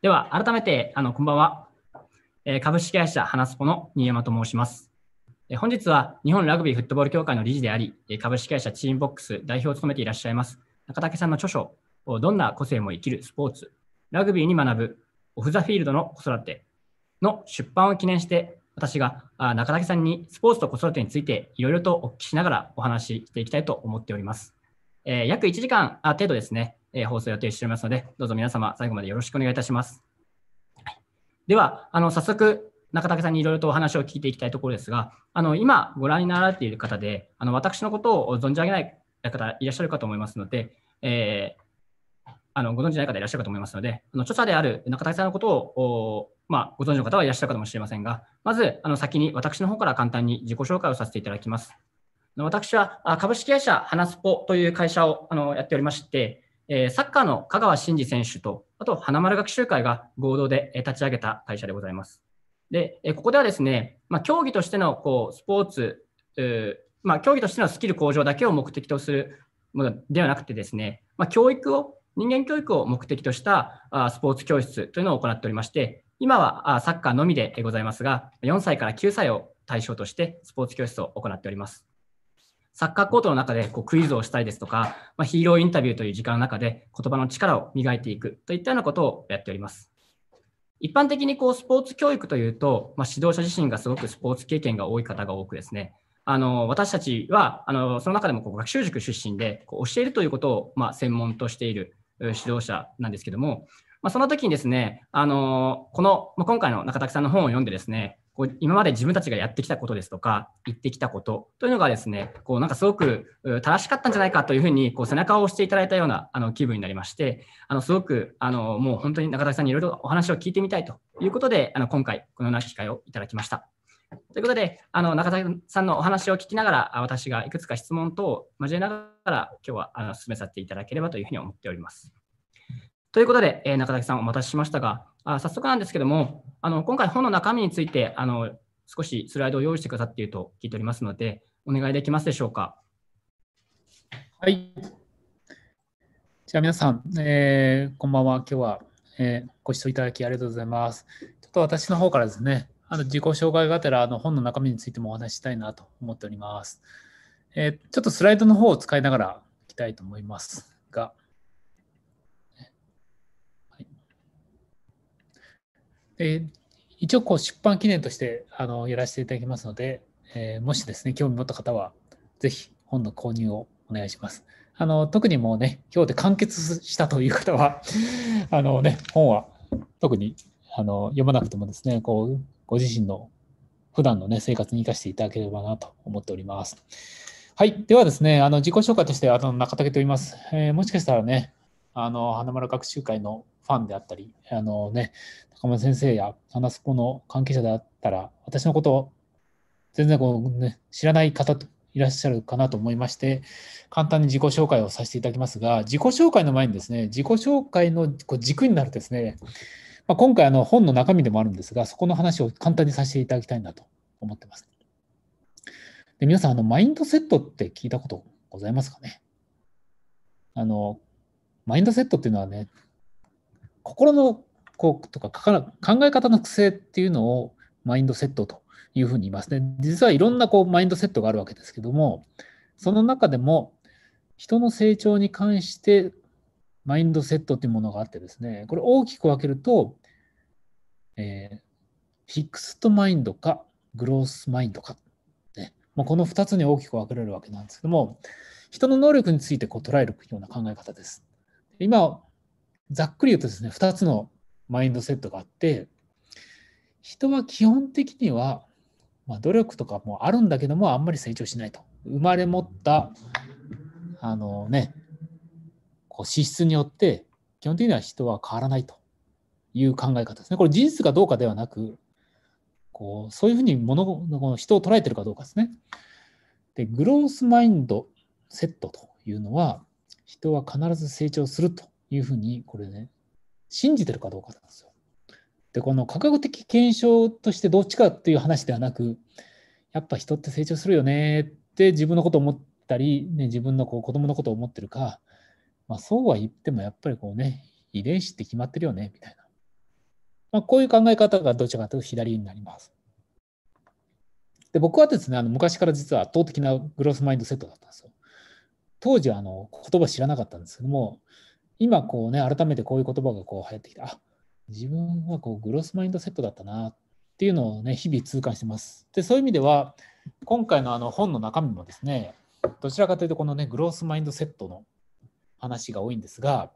では、改めて、あの、こんばんは。株式会社花スポの新山と申します。本日は日本ラグビーフットボール協会の理事であり、株式会社チームボックス代表を務めていらっしゃいます、中竹さんの著書、どんな個性も生きるスポーツ、ラグビーに学ぶ、オフ・ザ・フィールドの子育ての出版を記念して、私が中竹さんにスポーツと子育てについていろいろとお聞きしながらお話ししていきたいと思っております。約1時間程度ですね、え放送予定しておりますので、どうぞ皆様、最後までよろしくお願いいたします。では、あの早速、中竹さんにいろいろとお話を聞いていきたいところですが、あの今、ご覧になられている方で、あの私のことを存じ上げない方いらっしゃるかと思いますので、えー、あのご存じない方いらっしゃるかと思いますので、あの著者である中竹さんのことをまあ、ご存知の方はいらっしゃるかもしれませんが、まずあの先に私の方から簡単に自己紹介をさせていただきます。私は株式会社ハナスポという会社をあのやっておりまして、えー、サッカーの香川真司選手と、あと花丸学習会が合同で立ち上げた会社でございます。で、ここではですね、まあ、競技としてのこうスポーツ、えー、まあ、競技としてのスキル向上だけを目的とするものではなくてですね、まあ、教育を、人間教育を目的としたあスポーツ教室というのを行っておりまして、今はサッカーのみでございますが、4歳から9歳を対象としてスポーツ教室を行っております。サッカーコートの中でこうクイズをしたりですとか、まあ、ヒーローインタビューという時間の中で言葉の力を磨いていくといったようなことをやっております。一般的にこうスポーツ教育というと、まあ、指導者自身がすごくスポーツ経験が多い方が多くですね、あの私たちはあのその中でもこう学習塾出身でこう教えるということを、まあ、専門としている指導者なんですけども、まあ、その時にですね、あのこの、まあ、今回の中滝さんの本を読んでですね、こう今まで自分たちがやってきたことですとか言ってきたことというのがですねこうなんかすごく正しかったんじゃないかというふうにこう背中を押していただいたようなあの気分になりましてあのすごくあのもう本当に中田さんにいろいろお話を聞いてみたいということであの今回このような機会をいただきました。ということであの中田さんのお話を聞きながら私がいくつか質問等を交えながら今日はあの進めさせていただければというふうに思っております。ということで、えー、中崎さんお待たせしましたが、あ早速なんですけども、あの今回本の中身についてあの少しスライドを用意してくださっていると聞いておりますので、お願いできますでしょうか。はい。じゃあ皆さん、えー、こんばんは。今日は、えー、ご視聴いただきありがとうございます。ちょっと私の方からですね、あの自己紹介がてらあの本の中身についてもお話ししたいなと思っております。えー、ちょっとスライドの方を使いながらいきたいと思いますが。え一応こう出版記念としてあのやらせていただきますので、えー、もしですね、興味持った方は、ぜひ本の購入をお願いします。あの特にもうね、今日で完結したという方は、あのね、本は特にあの読まなくてもですね、こうご自身の普段のね、生活に生かしていただければなと思っております。はい。ではですね、あの自己紹介として、あの中竹と言います。えー、もしかしたらね、あの花丸学習会のファンであったり、あのね、高村先生やナスポの関係者であったら、私のことを全然こう、ね、知らない方といらっしゃるかなと思いまして、簡単に自己紹介をさせていただきますが、自己紹介の前にですね、自己紹介のこう軸になるですね、まあ、今回あの本の中身でもあるんですが、そこの話を簡単にさせていただきたいなと思ってます。で皆さんあの、マインドセットって聞いたことございますかねあのマインドセットっていうのはね、心のこうとか考え方の癖っていうのをマインドセットというふうに言いますね。実はいろんなこうマインドセットがあるわけですけども、その中でも人の成長に関してマインドセットというものがあってですね、これ大きく分けると、えー、フィックストマインドかグロースマインドか、ね、もうこの2つに大きく分けられるわけなんですけども、人の能力についてこう捉えるような考え方です。今ざっくり言うとですね、2つのマインドセットがあって、人は基本的には、まあ、努力とかもあるんだけども、あんまり成長しないと。生まれ持った、あのね、こう資質によって、基本的には人は変わらないという考え方ですね。これ事実かどうかではなく、こうそういうふうに物の人を捉えてるかどうかですね。で、グロースマインドセットというのは、人は必ず成長するというふうに、これね、信じてるかどうかなんですよ。で、この科学的検証としてどっちかっていう話ではなく、やっぱ人って成長するよねって自分のこと思ったり、ね、自分のこう子供のことを思ってるか、まあ、そうは言ってもやっぱりこうね、遺伝子って決まってるよねみたいな。まあ、こういう考え方がどちらかというと左になります。で僕はですねあの昔から実は圧倒的なグロスマインドセットだったんですよ。当時はあの言葉知らなかったんですけども今こうね、改めてこういう言葉がこう流行ってきて、あ自分はこうグロスマインドセットだったなっていうのをね、日々痛感してます。で、そういう意味では、今回のあの本の中身もですね、どちらかというとこのね、グロスマインドセットの話が多いんですが、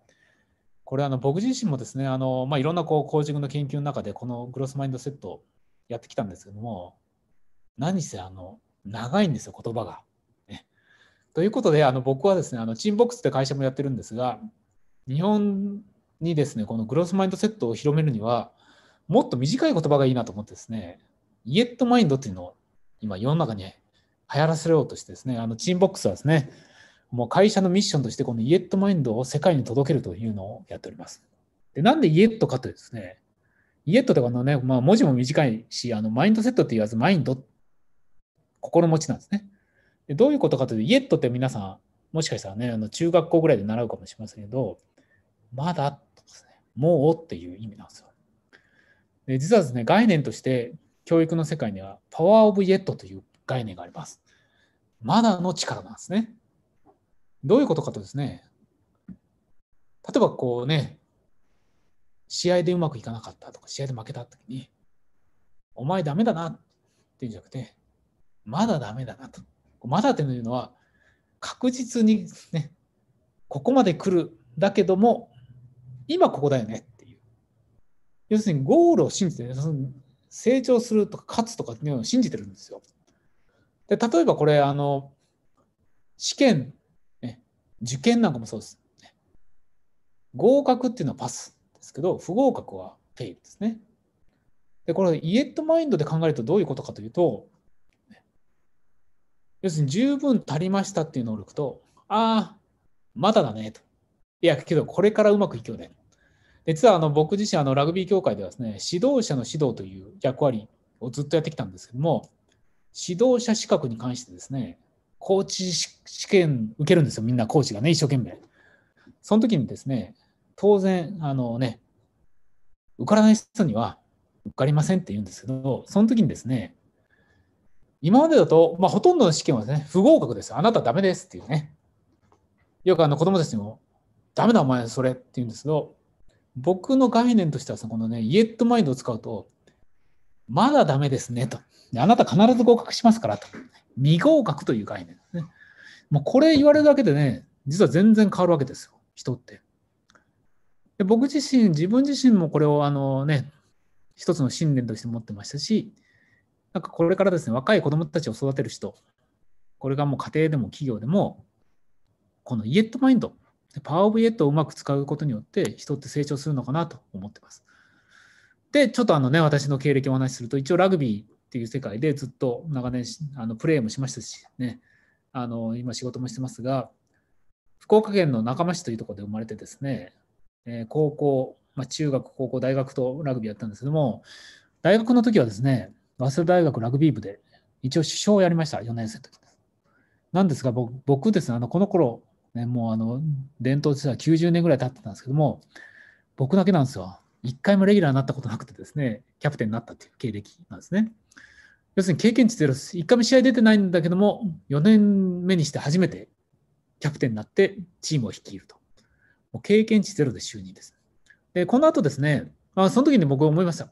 これあの僕自身もですね、あのまあ、いろんなこうコーチングの研究の中でこのグロスマインドセットをやってきたんですけども、何せあの長いんですよ、言葉が。ね、ということで、あの僕はですね、あのチンボックスって会社もやってるんですが、日本にですね、このグロスマインドセットを広めるには、もっと短い言葉がいいなと思ってですね、イエットマインドっていうのを今世の中に流行らせようとしてですね、あのチームボックスはですね、もう会社のミッションとしてこのイエットマインドを世界に届けるというのをやっております。で、なんでイエットかというとですね、イエットとかのね、まあ、文字も短いし、あのマインドセットって言わず、マインド、心持ちなんですね。でどういうことかというと、イエットって皆さん、もしかしたらね、あの中学校ぐらいで習うかもしれませんけど、まだですね、もうっていう意味なんですよ。で実はですね、概念として教育の世界にはパワーオブイエットという概念があります。まだの力なんですね。どういうことかとですね、例えばこうね、試合でうまくいかなかったとか、試合で負けた時に、お前ダメだなっていうんじゃなくて、まだダメだなと。まだっていうのは、確実にね、ここまで来る、だけども、今ここだよねっていう。要するにゴールを信じて、その成長するとか勝つとかっていうのを信じてるんですよ。で例えばこれあの試験、ね、受験なんかもそうです、ね。合格っていうのはパスですけど不合格はフェイルですね。でこれイエットマインドで考えるとどういうことかというと要するに十分足りましたっていう能力とああまだだねといやけどこれからうまくいくよね実はあの僕自身あのラグビー協会ではですね指導者の指導という役割をずっとやってきたんですけども指導者資格に関してですねコーチ試験受けるんですよみんなコーチがね一生懸命その時にですね当然あのね受からない人には受かりませんって言うんですけどその時にですね今までだと、まあ、ほとんどの試験はですね不合格ですあなたダメですっていうねよくあの子供たちにもダメだお前それって言うんですけど僕の概念としてはさ、このね、イエットマインドを使うと、まだダメですねと。あなた必ず合格しますからと。未合格という概念ですね。もうこれ言われるだけでね、実は全然変わるわけですよ、人って。で僕自身、自分自身もこれをあのね、一つの信念として持ってましたし、なんかこれからですね、若い子供たちを育てる人、これがもう家庭でも企業でも、このイエットマインド、パワーオブジェットをうまく使うことによって人って成長するのかなと思ってます。で、ちょっとあのね、私の経歴をお話しすると、一応ラグビーっていう世界でずっと長年あのプレーもしましたし、ね、あの今仕事もしてますが、福岡県の中間市というところで生まれてですね、え高校、まあ、中学、高校、大学とラグビーやったんですけども、大学の時はですね、早稲田大学ラグビー部で一応首相をやりました、4年生の時なんですが、僕ですね、あのこの頃ね、もうあの伝統としては90年ぐらい経ってたんですけども僕だけなんですよ1回もレギュラーになったことなくてですねキャプテンになったっていう経歴なんですね要するに経験値ゼロです1回も試合出てないんだけども4年目にして初めてキャプテンになってチームを率いるともう経験値ゼロで就任ですでこの後ですねあその時に僕は思いました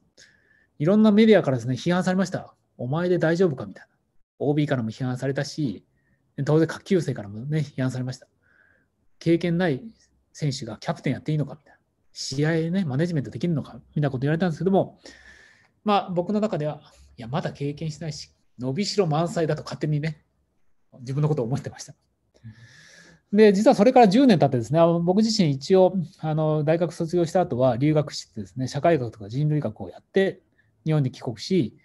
いろんなメディアからですね批判されましたお前で大丈夫かみたいな OB からも批判されたし当然下級生からもね批判されました経験ない選手がキャプテンやっていいのかみたいな、試合ね、マネジメントできるのかみたいなこと言われたんですけども、まあ、僕の中では、いや、まだ経験しないし、伸びしろ満載だと勝手にね、自分のことを思ってました。で、実はそれから10年経ってですね、僕自身一応、あの大学卒業した後は留学してですね、社会学とか人類学をやって、日本に帰国し、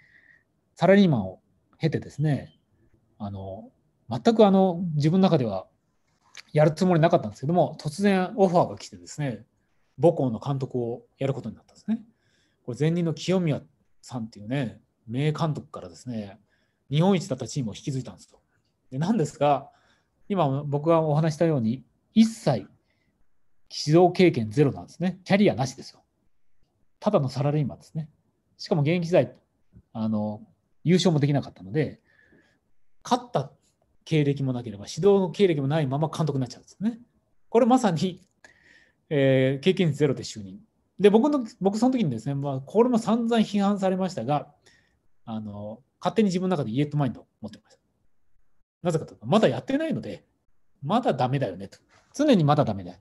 サラリーマンを経てですね、あの全くあの自分の中ではやるつもりなかったんですけども、突然オファーが来てですね、母校の監督をやることになったんですね。これ前任の清宮さんっていうね、名監督からですね、日本一だったチームを引き継いだんですと。でなんですが、今僕がお話したように、一切指導経験ゼロなんですね。キャリアなしですよ。ただのサラリーマンですね。しかも現役時代、あの優勝もできなかったので、勝った経歴もなければ、指導の経歴もないまま監督になっちゃうんですよね。これまさに、えー、経験値ゼロで就任。で、僕の、僕その時にですね、まあ、これも散々批判されましたが、あの、勝手に自分の中でイエットマインドを持ってました。なぜかというと、まだやってないので、まだダメだよねと。常にまだダメだよ。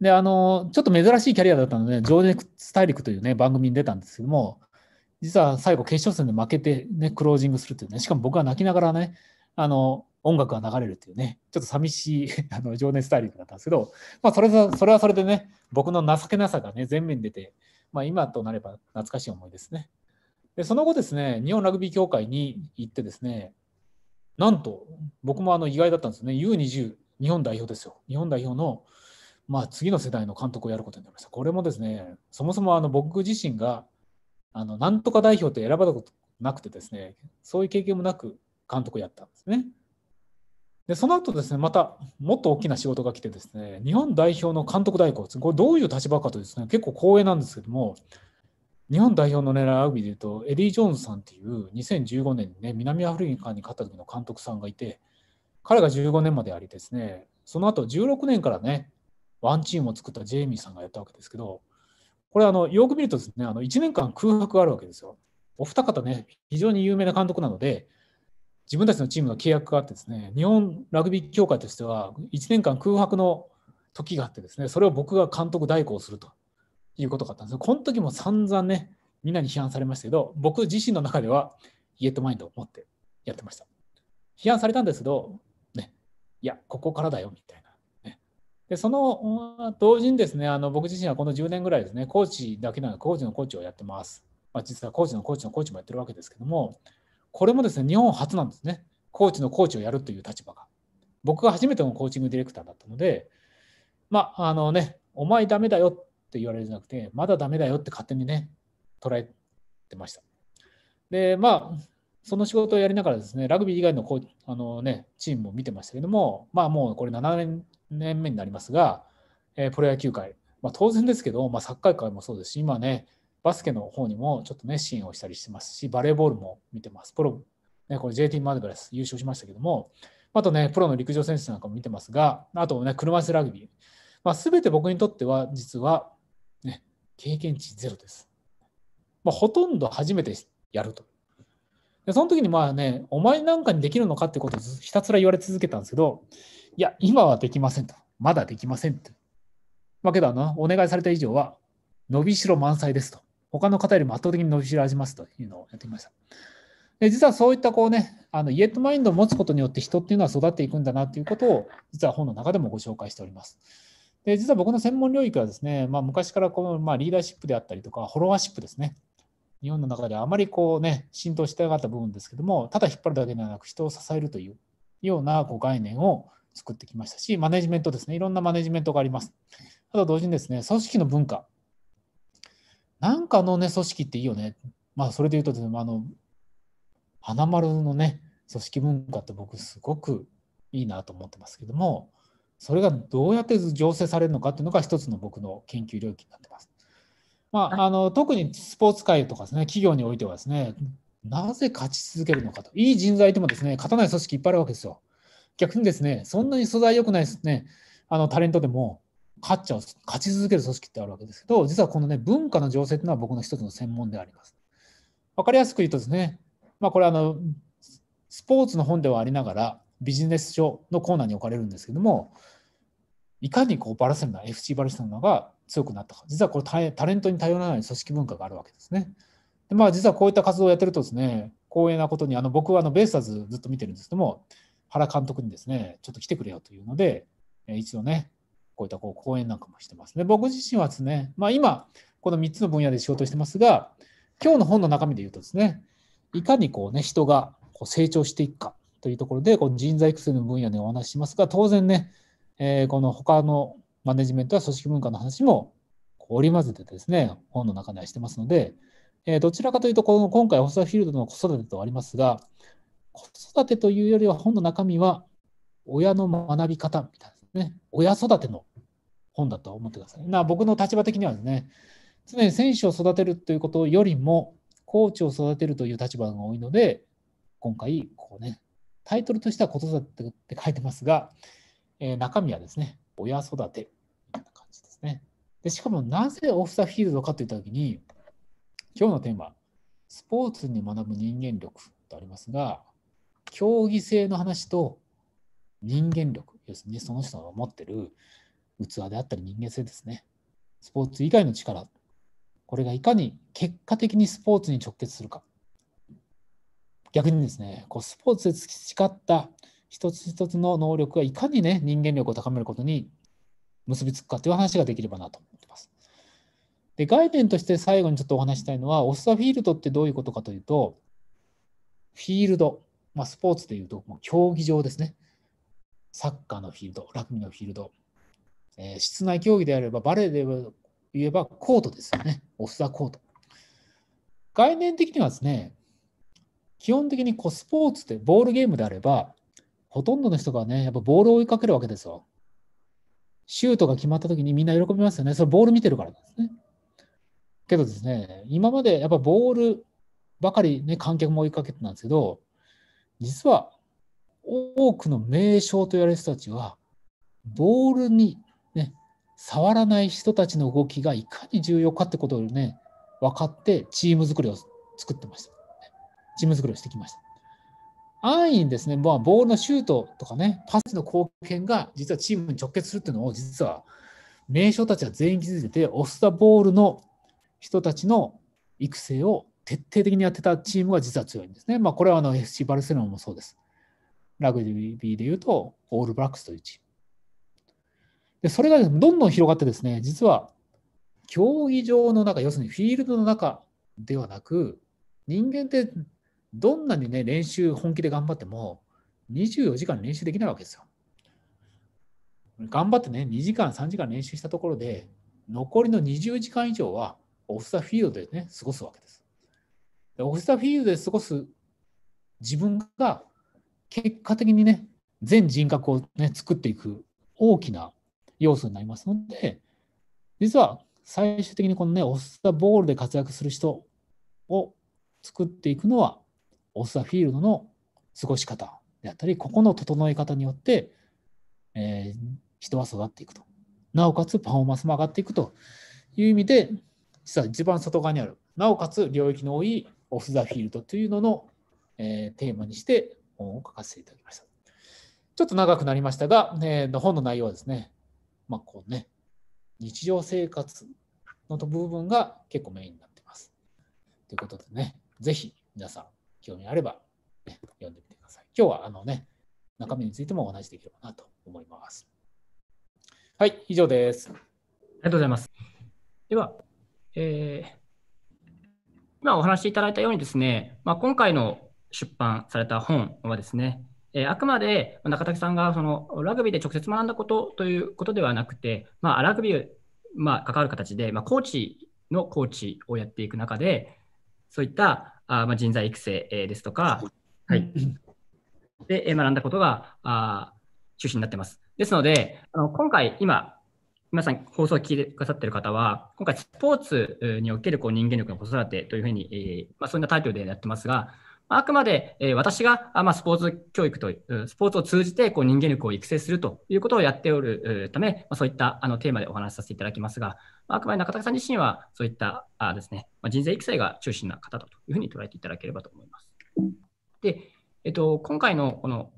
で、あの、ちょっと珍しいキャリアだったので、情熱大陸というね、番組に出たんですけども、実は最後決勝戦で負けてね、クロージングするというね、しかも僕は泣きながらね、あの、音楽が流れるっていうね、ちょっと寂しい あの情熱スタ大陸だったんですけど、まあ、それそれはそれでね、僕の情けなさがね、前面に出て、まあ、今となれば懐かしい思いですね。で、その後ですね、日本ラグビー協会に行ってですね、なんと、僕もあの意外だったんですね、U20、日本代表ですよ。日本代表の、まあ、次の世代の監督をやることになりました。これもですね、そもそもあの僕自身が、あのなんとか代表って選ばれたことなくてですね、そういう経験もなく、監督やったんですね。で、その後ですね、またもっと大きな仕事が来てですね、日本代表の監督代行、これどういう立場かというとですね、結構光栄なんですけども、日本代表のいラグビーでいうと、エディ・ジョーンズさんっていう2015年にね、南アフリカに勝った時の監督さんがいて、彼が15年までありですね、その後16年からね、ワンチームを作ったジェイミーさんがやったわけですけど、これあの、よく見るとですね、あの1年間空白があるわけですよ。お二方ね、非常に有名な監督なので、自分たちのチームの契約があってですね日本ラグビー協会としては1年間空白の時があってですねそれを僕が監督代行するということがあったんですこの時も散々ねみんなに批判されましたけど僕自身の中ではイエットマインドを持ってやってました批判されたんですけどねいやここからだよみたいな、ね、でその同時にですねあの僕自身はこの10年ぐらいですねコーチだけならコーチのコーチをやってます、まあ、実はコーチのコーチのコーチもやってるわけですけどもこれもですね、日本初なんですね。コーチのコーチをやるという立場が。僕が初めてのコーチングディレクターだったので、まあ、あのね、お前ダメだよって言われるじゃなくて、まだダメだよって勝手にね、捉えてました。で、まあ、その仕事をやりながらですね、ラグビー以外のコあの、ね、チームも見てましたけども、まあもうこれ7年年目になりますが、えー、プロ野球界、まあ、当然ですけど、まあ、サッカー界もそうですし、今ね、バスケの方にもちょっとね、支援をしたりしてますし、バレーボールも見てます。プロ、ね、これ JT マドグラス優勝しましたけども、あとね、プロの陸上選手なんかも見てますが、あとね、車椅子ラグビー。まあ、べて僕にとっては、実は、ね、経験値ゼロです。まあ、ほとんど初めてやると。でその時にまあね、お前なんかにできるのかってことをひたすら言われ続けたんですけど、いや、今はできませんと。まだできませんと。まあ、けどな、お願いされた以上は、伸びしろ満載ですと。他の方よりも圧倒的に伸びしろありますというのをやってきました。で実はそういったこうね、あのイエットマインドを持つことによって人っていうのは育っていくんだなということを、実は本の中でもご紹介しております。で実は僕の専門領域はですね、まあ、昔からこの、まあ、リーダーシップであったりとか、フォロワーシップですね。日本の中ではあまりこうね、浸透してなかった部分ですけども、ただ引っ張るだけではなく人を支えるというようなこう概念を作ってきましたし、マネジメントですね、いろんなマネジメントがあります。ただ同時にですね、組織の文化なんかのね、組織っていいよね。まあ、それで言うとですね、あの、花丸のね、組織文化って僕すごくいいなと思ってますけども、それがどうやって醸成されるのかっていうのが一つの僕の研究領域になってます。まあ、あの特にスポーツ界とかですね、企業においてはですね、なぜ勝ち続けるのかと。いい人材でもですね、勝たない組織いっぱいあるわけですよ。逆にですね、そんなに素材良くないですね、あのタレントでも、勝っちゃう勝ち続ける組織ってあるわけですけど実はこのね文化の情勢っていうのは僕の一つの専門であります。分かりやすく言うとですね、まあ、これあのスポーツの本ではありながらビジネス書のコーナーに置かれるんですけどもいかにこうバルセロナ FC バルセロナが強くなったか実はこれタレントに頼らない組織文化があるわけですね。でまあ実はこういった活動をやってるとですね光栄なことにあの僕はあのベイスターズずっと見てるんですけども原監督にですねちょっと来てくれよというので一度ねこういったこう講演なんかもしてますね。僕自身はですね、まあ、今、この3つの分野で仕事してますが、今日の本の中身で言うとですね、いかにこうね、人がこう成長していくかというところで、この人材育成の分野でお話ししますが、当然ね、えー、この他のマネジメントや組織文化の話も織り交ぜてですね、本の中ではしてますので、えー、どちらかというと、この今回、サーフィールドの子育てとありますが、子育てというよりは本の中身は、親の学び方みたいですね、親育ての本だと思ってください。な僕の立場的にはですね、常に選手を育てるということよりも、コーチを育てるという立場が多いので、今回、こうね、タイトルとしては子育てって書いてますが、えー、中身はですね、親育てみたいな感じですね。でしかも、なぜオフザフィールドかといったときに、今日のテーマ、スポーツに学ぶ人間力とありますが、競技性の話と人間力、要するにその人が持ってる器であったり人間性ですね。スポーツ以外の力。これがいかに結果的にスポーツに直結するか。逆にですね、こうスポーツで培った一つ一つの能力がいかにね、人間力を高めることに結びつくかという話ができればなと思ってます。で、概念として最後にちょっとお話したいのは、オスタフィールドってどういうことかというと、フィールド、まあ、スポーツでいうと、競技場ですね。サッカーのフィールド、ラグビーのフィールド、えー、室内競技であれば、バレーで言えばコートですよね。オフ・ザ・コート。概念的にはですね、基本的にコスポーツってボールゲームであれば、ほとんどの人がね、やっぱボールを追いかけるわけですよ。シュートが決まった時にみんな喜びますよね。それボール見てるからなんですね。けどですね、今までやっぱボールばかりね、観客も追いかけてたんですけど、実は多くの名将と言われる人たちは、ボールに触らない人たちの動きがいかに重要かってことをね、分かってチーム作りを作ってました。チーム作りをしてきました。安易にですね、まあ、ボールのシュートとかね、パスの貢献が実はチームに直結するっていうのを実は名将たちは全員気づいてて、オスタボールの人たちの育成を徹底的にやってたチームが実は強いんですね。まあ、これはあの FC バルセロナもそうです。ラグビーでいうと、オールブラックスというチーム。で、それがどんどん広がってですね、実は競技場の中、要するにフィールドの中ではなく、人間ってどんなにね、練習本気で頑張っても、24時間練習できないわけですよ。頑張ってね、2時間、3時間練習したところで、残りの20時間以上はオフザ・フィールドでね、過ごすわけです。でオフザ・フィールドで過ごす自分が結果的にね、全人格をね、作っていく大きな要素になりますので、実は最終的にこのね、オスザボールで活躍する人を作っていくのは、オスザフィールドの過ごし方であったり、ここの整え方によって、えー、人は育っていくと。なおかつパフォーマンスも上がっていくという意味で、実は一番外側にある、なおかつ領域の多いオフ・ザ・フィールドというのの、えー、テーマにして本を書かせていただきました。ちょっと長くなりましたが、えー、本の内容はですね、まあ、こうね、日常生活の部分が結構メインになってます。ということでね、ぜひ皆さん、興味あれば、ね、読んでみてください。今日はあのね、中身についてもお話しできればなと思います。はい、以上です。ありがとうございます。では、えー、今お話しいただいたようにですね、まあ、今回の出版された本はですね、えあくまで中竹さんがそのラグビーで直接学んだことということではなくて、まあ、ラグビー、まあ、関わる形で、まあ、コーチのコーチをやっていく中で、そういったあ、まあ、人材育成、えですとか、はい、で、学んだことがあ中心になってます。ですので、あの今回、今、皆さん放送を聞いてくださっている方は、今回、スポーツにおけるこう人間力の子育てというふうに、えまあ、そんなタイトルでやってますが、あくまで、え私が、まスポーツ教育とう、スポーツを通じてこう人間力を育成するということをやっておるため、まそういったあのテーマでお話しさせていただきますが、あくまで中田さん自身はそういったあですね、ま人材育成が中心な方だというふうに捉えていただければと思います。で、えっと、今回のこの、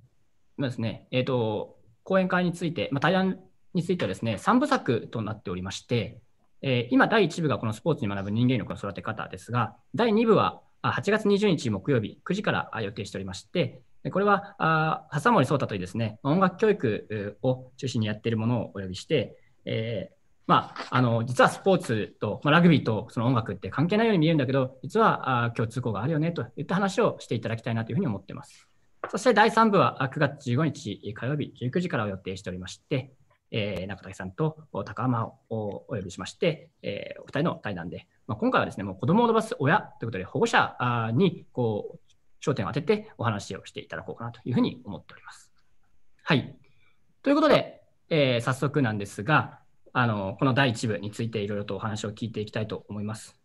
まですね、えっと、講演会について、ま対談についてはですね、3部作となっておりまして、え今、第1部がこのスポーツに学ぶ人間力の育て方ですが、第2部は8月20日木曜日9時から予定しておりまして、これは笹森聡太というですね、音楽教育を中心にやっているものをお呼びして、えー、まあ、あの実はスポーツと、まあ、ラグビーとその音楽って関係ないように見えるんだけど、実はあ共通項があるよねといった話をしていただきたいなというふうに思っています。そして第3部は9月15日火曜日19時からを予定しておりまして、えー、中竹さんと高浜をお呼びしまして、えー、お二人の対談で、まあ、今回はですね、もう子供を伸ばす親ということで、保護者にこう焦点を当ててお話をしていただこうかなというふうに思っております。はい。ということで、えー、早速なんですが、あのこの第1部についていろいろとお話を聞いていきたいと思います。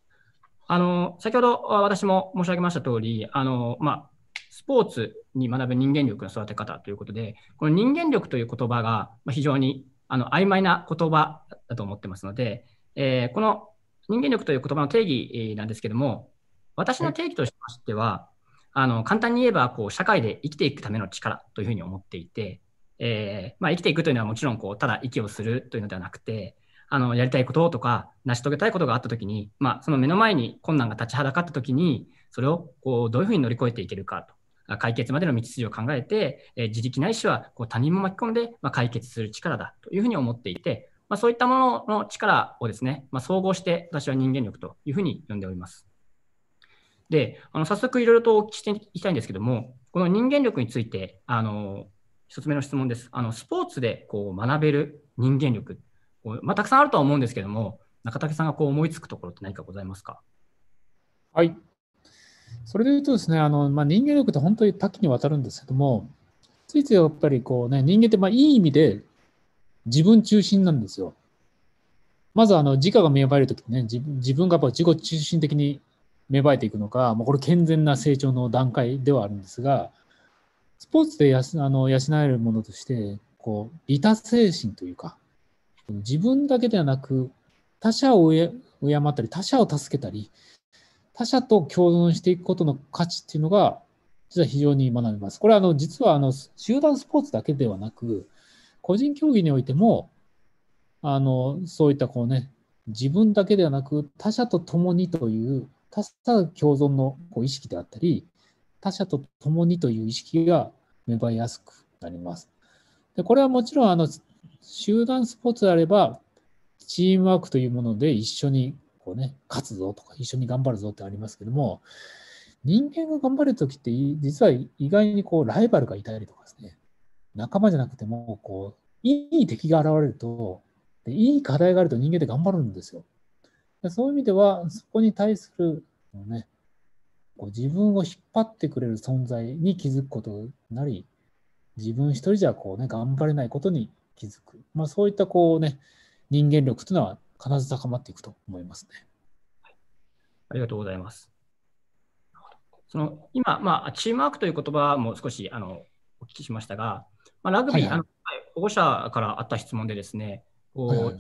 あの先ほど私も申し上げました通り、あのまあ、スポーツに学ぶ人間力の育て方ということで、この人間力という言葉が非常にあの曖昧な言葉だと思ってますので、えー、この人間力という言葉の定義なんですけども、私の定義としましては、はい、あの簡単に言えばこう社会で生きていくための力というふうに思っていて、えー、まあ、生きていくというのはもちろんこうただ息をするというのではなくて、あのやりたいこととか成し遂げたいことがあったときに、まあ、その目の前に困難が立ちはだかったときにそれをこうどういうふうに乗り越えていけるかと解決までの道筋を考えて、え自力ないしはこう他人も巻き込んで、ま解決する力だというふうに思っていて、まあ、そういったものの力をですね、まあ、総合して私は人間力というふうに呼んでおります。で、あの早速いろいろとお聞きしていきたいんですけども、この人間力について、あの1つ目の質問です。あのスポーツでこう学べる人間力、まあ、たくさんあるとは思うんですけども、中竹さんがこう思いつくところって何かございますかはい、それで言うとですね、あのまあ、人間力って本当に多岐にわたるんですけども、ついついやっぱりこうね、人間ってまあいい意味で自分中心なんですよ。まずあの自我が芽生えるときね自、自分がやっぱ自己中心的に芽生えていくのか、もうこれ健全な成長の段階ではあるんですが、スポーツでやあの養えるものとして、こう、利他精神というか、自分だけではなく、他者を敬ったり、他者を助けたり、他者と共存していくことの価値っていうのが、実は非常に学べます。これはあの実はあの集団スポーツだけではなく、個人競技においても、あのそういったこうね、自分だけではなく、他者と共にという、他者共存のこう意識であったり、他者と共にという意識が芽生えやすくなります。でこれはもちろんあの集団スポーツであれば、チームワークというもので一緒にこうね、勝つぞとか、一緒に頑張るぞってありますけども、人間が頑張るときって、実は意外にこうライバルがいたりとかですね、仲間じゃなくても、こう、いい敵が現れるとで、いい課題があると人間って頑張るんですよ。でそういう意味では、そこに対する、ね、こう自分を引っ張ってくれる存在に気づくことになり、自分一人じゃこうね、頑張れないことに気づく。まあそういったこうね、人間力というのは必ず高まっていくと思いますね。はい、ありがとうございます。その今、まあ、チームワークという言葉も少しあのお聞きしましたが、まあ、ラグビー、はいはい、あの保護者からあった質問でですね、こう、はいはい、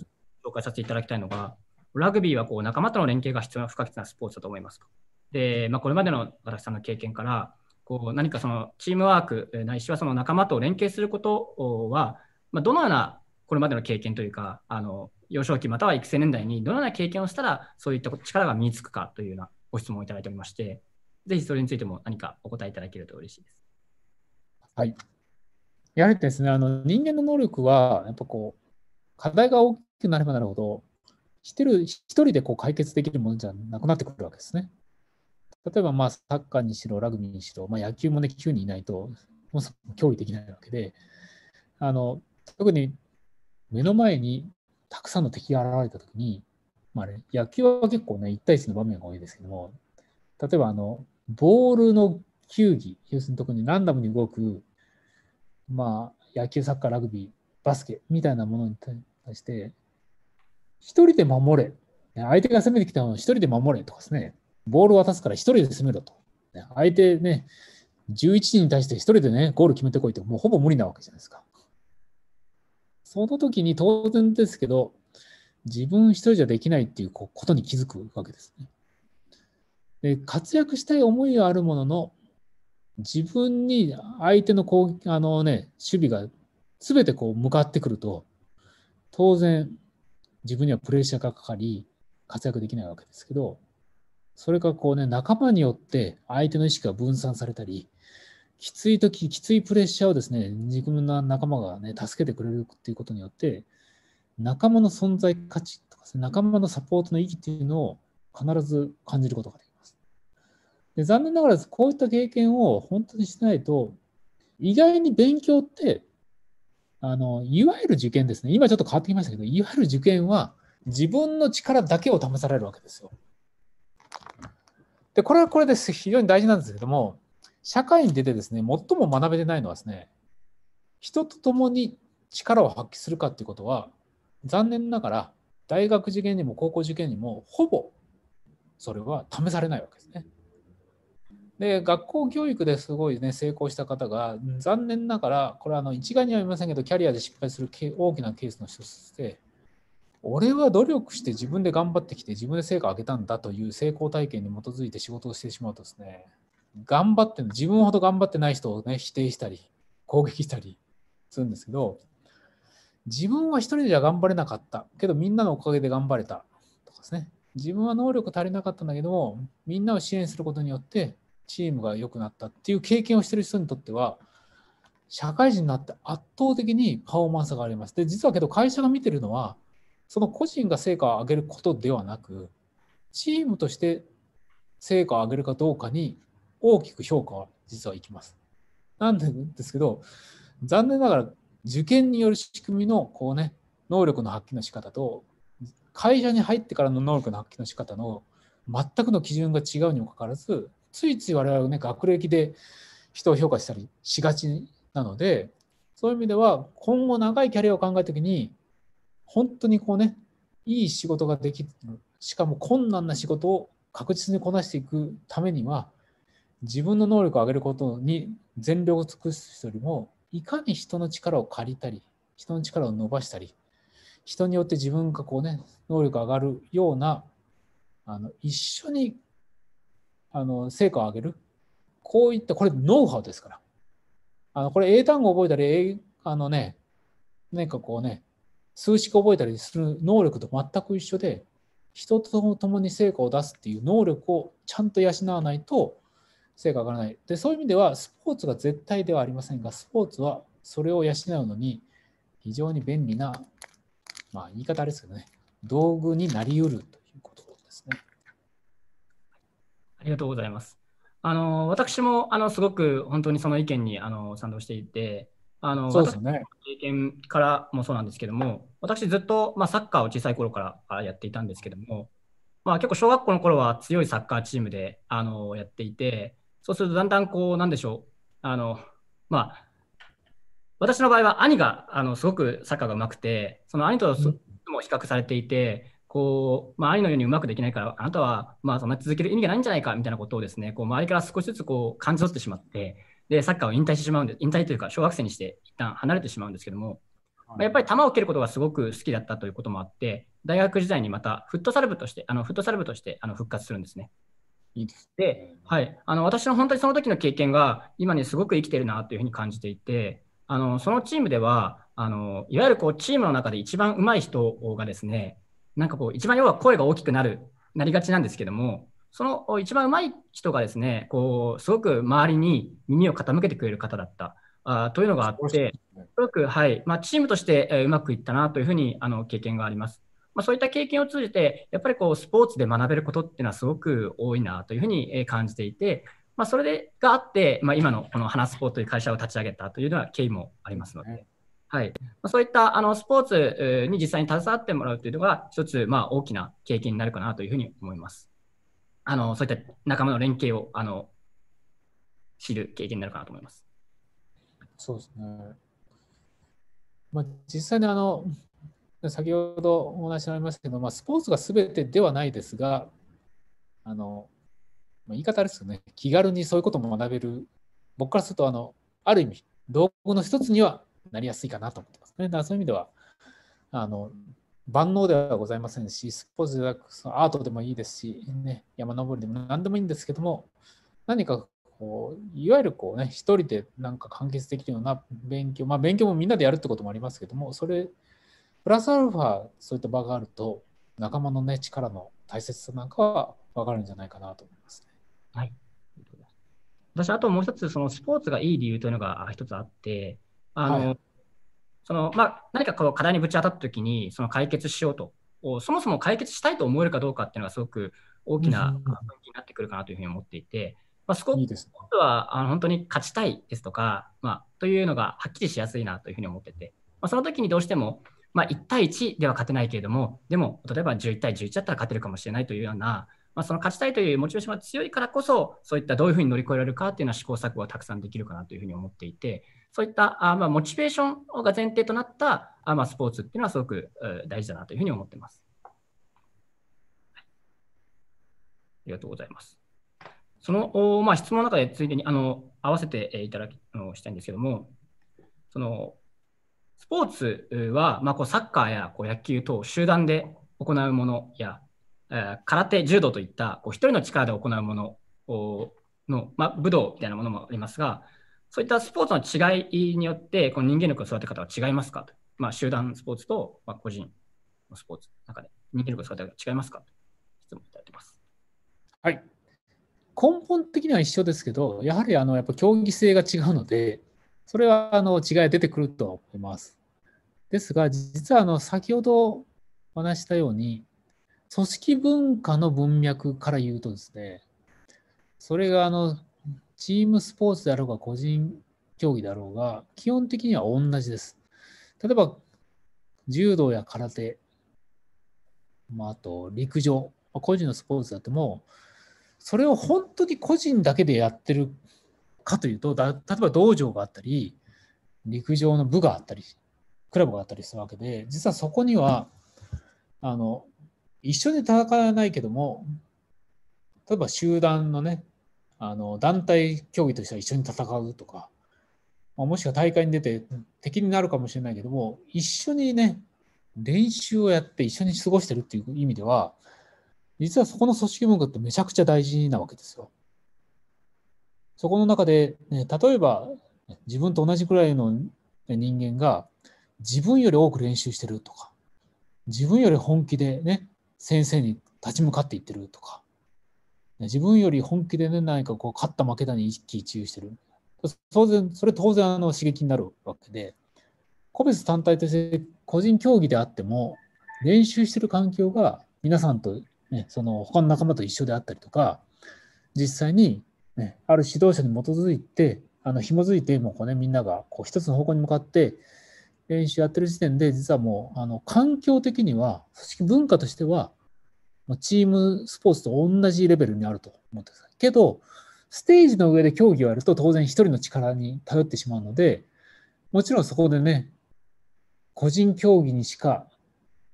紹介させていただきたいのが、ラグビーはこう仲間との連携が必要な不可欠なスポーツだと思いますと。で、まあ、これまでの私さんの経験から、こう何かそのチームワークないしはその仲間と連携することは、まあ、どのようなこれまでの経験というか、あの幼少期または育成年代にどのような経験をしたらそういった力が身につくかというようなご質問をいただいておりまして、ぜひそれについても何かお答えいただけると嬉しいです。はい。やはりですね、あの人間の能力は、やっぱこう、課題が大きくなればなるほど、してる一人でこう解決できるものじゃなくなってくるわけですね。例えば、まあ、サッカーにしろ、ラグビーにしろ、まあ、野球もね、9人いないと、もう脅威できないわけで、あの特に目の前にたくさんの敵が現れた時に、まあ、ね、野球は結構ね1対1の場面が多いですけども例えばあのボールの球技要するに特にランダムに動く、まあ、野球サッカーラグビーバスケみたいなものに対して1人で守れ相手が攻めてきたのを1人で守れとかですねボールを渡すから1人で攻めろと相手ね11人に対して1人でねゴール決めてこいってもうほぼ無理なわけじゃないですか。その時に当然ですけど、自分一人じゃできないっていうことに気づくわけですね。で活躍したい思いはあるものの、自分に相手の攻撃、あの、ね、守備が全てこう向かってくると、当然自分にはプレッシャーがかかり、活躍できないわけですけど、それがこうね、仲間によって相手の意識が分散されたり、きつい時、きついプレッシャーをですね、自分の仲間がね、助けてくれるっていうことによって、仲間の存在価値とか、ね、仲間のサポートの意義っていうのを必ず感じることができます。で残念ながら、こういった経験を本当にしないと、意外に勉強って、あの、いわゆる受験ですね。今ちょっと変わってきましたけど、いわゆる受験は自分の力だけを試されるわけですよ。で、これはこれです非常に大事なんですけども、社会に出てですね、最も学べてないのはですね、人と共に力を発揮するかっていうことは、残念ながら、大学受験にも高校受験にも、ほぼそれは試されないわけですね。で、学校教育ですごいね、成功した方が、残念ながら、これはあの一概には言いませんけど、キャリアで失敗する大きなケースの一つとして、俺は努力して自分で頑張ってきて自分で成果を上げたんだという成功体験に基づいて仕事をしてしまうとですね頑張って自分ほど頑張ってない人をね否定したり攻撃したりするんですけど自分は一人じゃ頑張れなかったけどみんなのおかげで頑張れたとかですね自分は能力足りなかったんだけどもみんなを支援することによってチームが良くなったっていう経験をしてる人にとっては社会人になって圧倒的にパフォーマンスがありますで実はけど会社が見てるのはその個人が成果を上げることではなくチームとして成果を上げるかどうかに大きく評価は実はいきます。なんですけど、残念ながら受験による仕組みのこうね、能力の発揮の仕方と、会社に入ってからの能力の発揮の仕方の全くの基準が違うにもかかわらず、ついつい我々はね、学歴で人を評価したりしがちなので、そういう意味では、今後長いキャリアを考えたときに、本当にこうね、いい仕事ができる、しかも困難な仕事を確実にこなしていくためには、自分の能力を上げることに全力を尽くす人よりもいかに人の力を借りたり人の力を伸ばしたり人によって自分がこうね能力上がるようなあの一緒にあの成果を上げるこういったこれノウハウですからあのこれ英単語覚えたりあのね何かこうね数式覚えたりする能力と全く一緒で人と共に成果を出すっていう能力をちゃんと養わないと成果が上がらない。で、そういう意味では、スポーツが絶対ではありませんが、スポーツはそれを養うのに非常に便利な、まあ、言い方ですけどね、道具になりうるということですね。ありがとうございます。あの私もあのすごく本当にその意見にあの賛同していて、あのそうですね、経験からもそうなんですけども、私ずっと、まあ、サッカーを小さい頃からやっていたんですけども、まあ、結構小学校の頃は強いサッカーチームであのやっていて、そうするとだんだんこう、なんでしょう、あの、まあ、私の場合は兄があのすごくサッカーがうまくて、その兄とも比較されていて、こうまあ、兄のようにうまくできないから、あなたは、まあ、そんな続ける意味がないんじゃないかみたいなことをですねこう周りから少しずつこう感じ取ってしまってで、サッカーを引退してしまうんで、引退というか、小学生にして一旦離れてしまうんですけども、まあ、やっぱり球を蹴ることがすごく好きだったということもあって、大学時代にまたフットサル部として、あのフットサル部としてあの復活するんですね。いいです。で、はい、あの私の本当にその時の経験が今にすごく生きてるなというふうに感じていて、あのそのチームではあのいわゆるこうチームの中で一番上手い人がですね、なんかこう一番要は声が大きくなるなりがちなんですけども、その一番上手い人がですね、こうすごく周りに耳を傾けてくれる方だったあというのがあって、すごくはい、まあ、チームとしてうまくいったなというふうにあの経験があります。まあ、そういった経験を通じて、やっぱりこうスポーツで学べることっていうのはすごく多いなというふうに感じていて、まあ、それでがあって、まあ、今のこの花スポーという会社を立ち上げたというのは経緯もありますので。はいまそういったあのスポーツに実際に携わってもらうというのが、一つまあ大きな経験になるかなというふうに思います。あのそういった仲間の連携をあの知る経験になるかなと思います。そうですね。まあ、実際にあの先ほどお話にありましたけど、まあ、スポーツが全てではないですが、あの、まあ、言い方ですよね、気軽にそういうことも学べる、僕からすると、あの、ある意味、道具の一つにはなりやすいかなと思ってますね。だからそういう意味では、あの、万能ではございませんし、スポーツではそのアートでもいいですし、ね、山登りでも何でもいいんですけども、何かこう、いわゆるこうね、一人でなんか完結できるような勉強、まあ勉強もみんなでやるってこともありますけども、それプラスアルファ、そういった場があると、仲間のね、力の大切さなんかは分かるんじゃないかなと思いますね。はい。私、あともう一つ、そのスポーツがいい理由というのが一つあって、あの、はい、その、まあ、何かこう課題にぶち当たったときに、その解決しようと、そもそも解決したいと思えるかどうかっていうのがすごく大きな分岐になってくるかなというふうに思っていて、まあ、スポーツはあの本当に勝ちたいですとか、まあ、というのがはっきりしやすいなというふうに思ってて、まあ、その時にどうしてもまあ、1対1では勝てないけれども、でも、例えば11対11だったら勝てるかもしれないというような、まあ、その勝ちたいというモチベーションが強いからこそ、そういったどういうふうに乗り越えられるかっていうような試行錯誤はたくさんできるかなというふうに思っていて、そういったあまあモチベーションが前提となったあまあスポーツっていうのはすごく大事だなというふうに思っています。ありがとうございます。その、まあ、質問の中でついでにあの合わせていただきのしたいんですけども、そのスポーツは、まあ、こうサッカーやこう野球等集団で行うものや、え空手、柔道といったこう一人の力で行うものの、まあ、武道みたいなものもありますが、そういったスポーツの違いによって、この人間力の育て方は違いますかと。まあ、集団スポーツと、まあ、個人のスポーツの中で人間力の育て方が違いますかと質問いただいてます。はい。根本的には一緒ですけど、やはりあのやっぱ競技性が違うので、それはあの違い出てくると思います。ですが、実はあの先ほどお話したように、組織文化の文脈から言うとですね、それがあのチームスポーツであろうが個人競技であろうが、基本的には同じです。例えば、柔道や空手、まあ、あと陸上、個人のスポーツだっても、それを本当に個人だけでやってるかというと、例えば道場があったり、陸上の部があったりクラブがあったりするわけで、実はそこには、あの、一緒に戦わないけども、例えば集団のね、あの団体競技としては一緒に戦うとか、まもしくは大会に出て敵になるかもしれないけども、一緒にね、練習をやって一緒に過ごしてるっていう意味では、実はそこの組織文化ってめちゃくちゃ大事なわけですよ。そこの中で、ね、例えば自分と同じくらいの人間が自分より多く練習してるとか、自分より本気でね、先生に立ち向かっていってるとか、自分より本気でね、何かこう、勝った負けたに一喜一憂してる。当然、それ当然あの刺激になるわけで、個別単体として個人競技であっても、練習してる環境が皆さんと、ね、その他の仲間と一緒であったりとか、実際に、ね、ある指導者に基づいて、あの紐づいて、もうこう、ね、みんながこう一つの方向に向かって練習やってる時点で、実はもう、あの、環境的には、組織文化としては、チームスポーツと同じレベルにあると思ってください。けど、ステージの上で競技をやると、当然一人の力に頼ってしまうので、もちろんそこでね、個人競技にしか、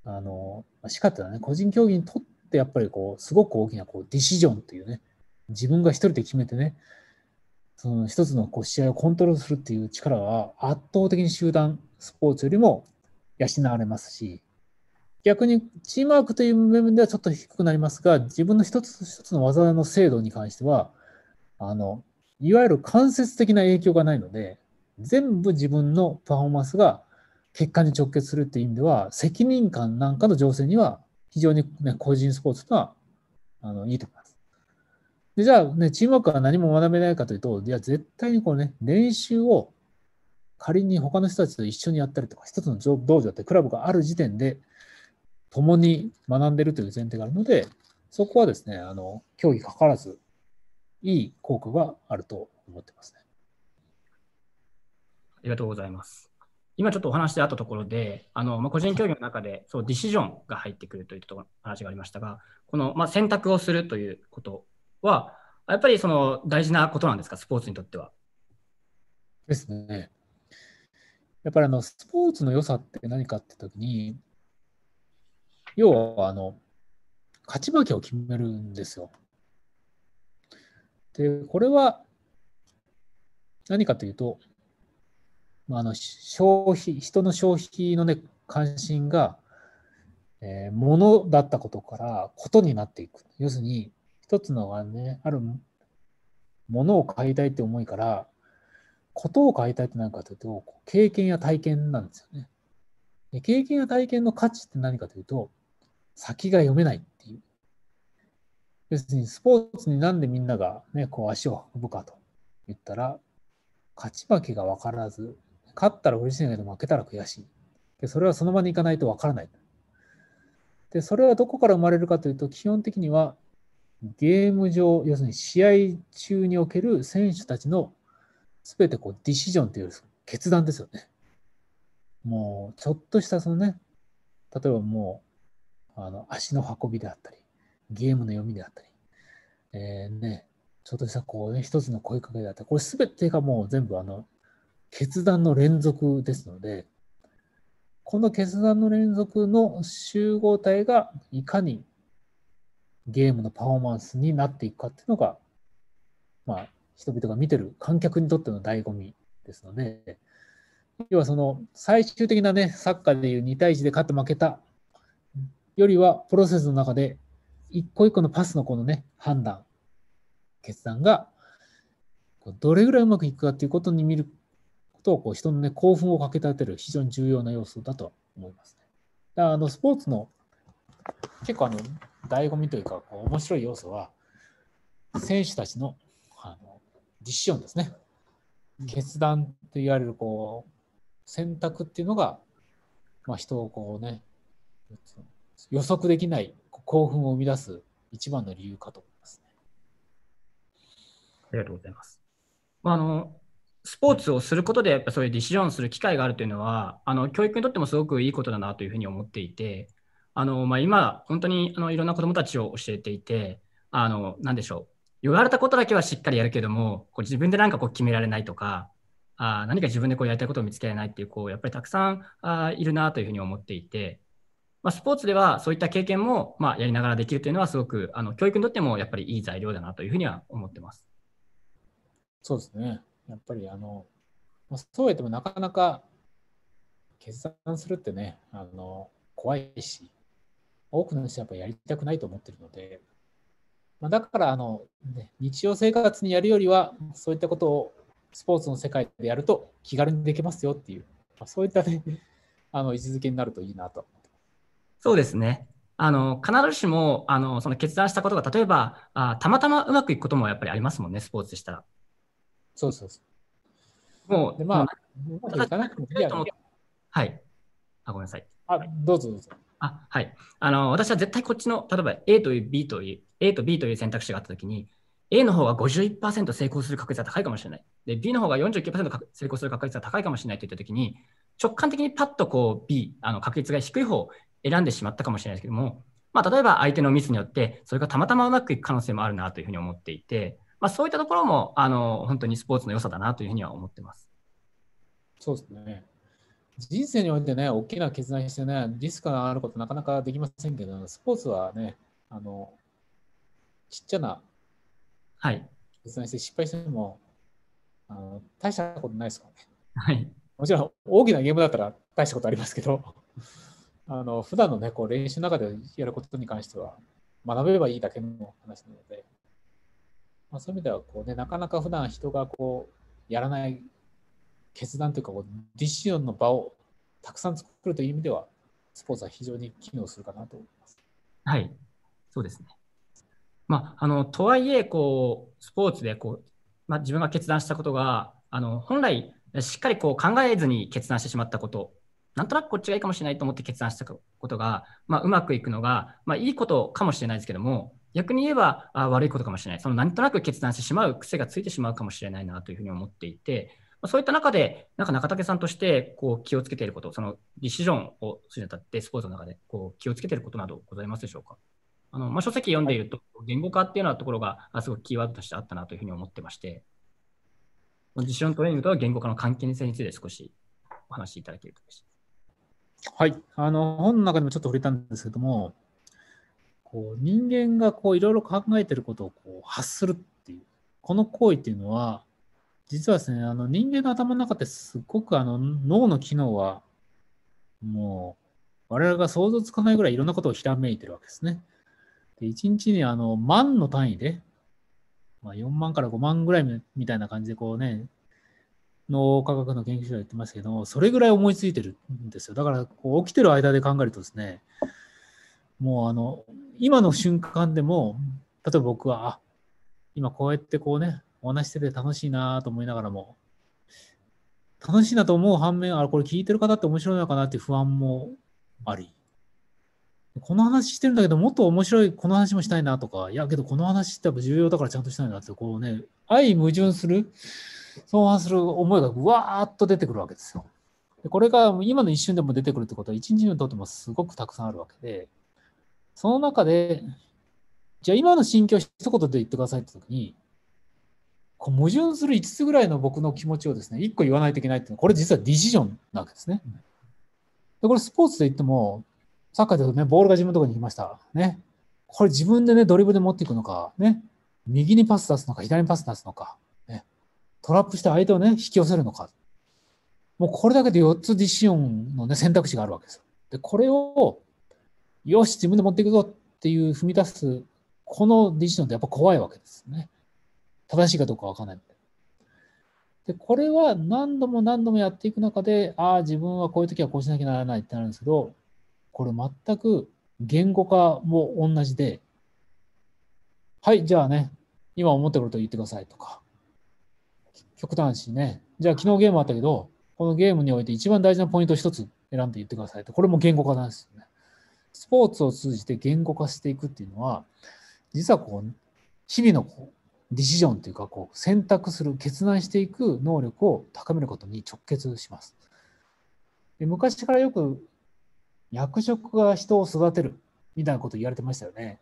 あの、しかってのはね、個人競技にとって、やっぱりこう、すごく大きなこうディシジョンというね、自分が一人で決めてね、その一つのこう試合をコントロールするっていう力は圧倒的に集団スポーツよりも養われますし、逆にチームワークという部分ではちょっと低くなりますが、自分の一つ一つの技の精度に関しては、あの、いわゆる間接的な影響がないので、全部自分のパフォーマンスが結果に直結するっていう意味では、責任感なんかの情勢には、非常に、ね、個人スポーツとは、あの、いいと思います。で、じゃあね、チームワークは何も学べないかというと、いや、絶対にこうね、練習を仮に他の人たちと一緒にやったりとか、一つの道場ってクラブがある時点で、共に学んでるという前提があるので、そこはですね、あの、競技かからず、いい効果があると思ってますね。ありがとうございます。今ちょっとお話であったところで、あのまあ、個人競技の中でそうディシジョンが入ってくるというところ話がありましたが、この、まあ、選択をするということは、やっぱりその大事なことなんですか、スポーツにとっては。ですね。やっぱりあのスポーツの良さって何かって時に、要はあの勝ち負けを決めるんですよ。で、これは何かというと、まあ、あの消費、人の消費のね、関心が、えー、物だったことからことになっていく。要するに、一つのがね、あるものを買いたいって思いから、ことをたいって何かというと、経験や体験なんですよね。経験や体験の価値って何かというと、先が読めないっていう。るにスポーツになんでみんなが、ね、こう足を運ぶかと言ったら、勝ち負けが分からず、勝ったら嬉しいんだけど負けたら悔しい。でそれはその場に行かないと分からない。で、それはどこから生まれるかというと、基本的にはゲーム上、要するに試合中における選手たちのすべてこうディシジョンというより決断ですよね。もうちょっとしたそのね、例えばもうあの足の運びであったり、ゲームの読みであったり、えー、ね、ちょっとしたこうね、一つの声かけであったり、これすべてがもう全部あの決断の連続ですので、この決断の連続の集合体がいかにゲームのパフォーマンスになっていくかっていうのが、まあ、人々が見てる観客にとっての醍醐味ですので、要はその最終的なね、サッカーでいう2対1で勝って負けたよりは、プロセスの中で、一個一個のパスのこのね、判断、決断が、どれぐらいうまくいくかということに見ることを、こう人のね、興奮をかけ立てる、非常に重要な要素だと思いますね。だあのスポーツの結構あの、醍醐味というか、面白い要素は、選手たちの実施ンですね。決断といわれるこう選択っていうのが、まあ、人をこうね予測できない興奮を生み出す一番の理由かと思いますね。ありがとうございます。まあ、あのスポーツをすることで、やっぱそういうディシジョンする機会があるというのは、あの教育にとってもすごくいいことだなというふうに思っていて、あのまあ、今、本当にあのいろんな子どもたちを教えていて、あの何でしょう、言われたことだけはしっかりやるけども、こう自分で何かこう決められないとか、あ何か自分でこうやりたいことを見つけられないっていう、こう、やっぱりたくさんあいるなというふうに思っていて、まあ、スポーツではそういった経験も、まあ、やりながらできるというのは、すごくあの教育にとってもやっぱりいい材料だなというふうには思ってます。そうですね。やっぱりあの、まあ、そうやってもなかなか決断するってね、あの怖いし、多くの人はやっぱやりたくないと思ってるので、まだからあの、ね、日常生活にやるよりは、そういったことをスポーツの世界でやると気軽にできますよっていう、まあ、そういったね、あの位置づけになるといいなと。そうですね。あの必ずしもあのその決断したことが例えばあたまたまうまくいくこともやっぱりありますもんね、スポーツでしたら。そうそうそう。もう、でまあ、うまくいかなくてもいいやはい。あ、ごめんなさい。あ、どうぞどうぞ。あはい、あの私は絶対こっちの例えば A という B という A と B という選択肢があったときに A の方が51%成功する確率が高いかもしれない。で、B の方が49%成功する確率が高いかもしれないといったときに、直感的にパッとこう B、あの確率が低い方を選んでしまったかもしれないですけども、まあ、例えば相手のミスによって、それがたまたまうまくいく可能性もあるなというふうに思っていて、まあ、そういったところもあの本当にスポーツの良さだなというふうには思ってます。そうですね。人生においてね、大きな決断してね、リスクがあることなかなかできませんけど、スポーツはね、あの、ちっちゃな、はい。決断して失敗しても、あの大したことないですからね。はい。もちろん、大きなゲームだったら大したことありますけど、あの、普段のね、こう練習の中でやることに関しては、学べばいいだけの話なので、まあ、そういう意味ではこう、ね、なかなか普段人がこうやらない決断というか、ディシジョンの場をたくさん作るという意味では、スポーツは非常に機能するかなと思います。はい、そうですね。まあ、あのとはいえこう、スポーツでこう、まあ、自分が決断したことが、あの本来、しっかりこう考えずに決断してしまったこと、なんとなくこっちがいいかもしれないと思って決断したことが、まあ、うまくいくのが、まあ、いいことかもしれないですけども、逆に言えばあ悪いことかもしれない、そのなんとなく決断してしまう癖がついてしまうかもしれないなというふうに思っていて、そういった中で、なんか中竹さんとしてこう気をつけていること、そのディシジョンをするにあたって、スポーツの中でこう気をつけていることなどございますでしょうか。あのまあ、書籍読んでいると、言語化っていうようなところが、すごくキーワードとしてあったなというふうに思ってまして、ディシジョントレーニングとは言語化の関係性について少しお話しいただけるとしはい、あの本の中でもちょっと触れたんですけども、こう人間がいろいろ考えていることをこう発するっていう、この行為っていうのは、実はですね、あの人間の頭の中ってすごくあの脳の機能はもう我々が想像つかないぐらいいろんなことをひらめいてるわけですね。で1日にあの万の単位で、まあ、4万から5万ぐらいみたいな感じでこうね、脳科学の研究者が言ってましたけどそれぐらい思いついてるんですよ。だから起きてる間で考えるとですね、もうあの今の瞬間でも、例えば僕は、あ今こうやってこうね、お話してて楽しいなと思いながらも、楽しいなと思う反面、あ、れこれ聞いてる方って面白いのかなって不安もあり、この話してるんだけど、もっと面白い、この話もしたいなとか、いや、けどこの話ってやっぱ重要だからちゃんとしたいなって、こうね、相矛盾する、相反する思いがぐわーっと出てくるわけですよ。でこれが今の一瞬でも出てくるってことは、一日にとってもすごくたくさんあるわけで、その中で、じゃあ今の心境を一言で言ってくださいって時に、こう矛盾する5つぐらいの僕の気持ちをですね、1個言わないといけないっていうのは、これ実はディシジョンなわけですね。でこれスポーツで言っても、サッカーで言うとね、ボールが自分のところに行きました。ね。これ自分でね、ドリブルで持っていくのか、ね。右にパス出すのか、左にパス出すのか、ね。トラップして相手をね、引き寄せるのか。もうこれだけで4つディシオンのね、選択肢があるわけですよ。で、これを、よし、自分で持っていくぞっていう踏み出す、このディシジョンってやっぱ怖いわけですね。正しいかどうかわからない。で、これは何度も何度もやっていく中で、ああ、自分はこういう時はこうしなきゃならないってなるんですけど、これ全く言語化も同じで、はい、じゃあね、今思ってること言ってくださいとか、極端しね、じゃあ昨日ゲームあったけど、このゲームにおいて一番大事なポイントを一つ選んで言ってくださいと、これも言語化なんですよね。スポーツを通じて言語化していくっていうのは、実はこう、日々のこうディシジョンというかこう選択する決断していく能力を高めることに直結します。で昔からよく役職が人を育てるみたいなこと言われてましたよね。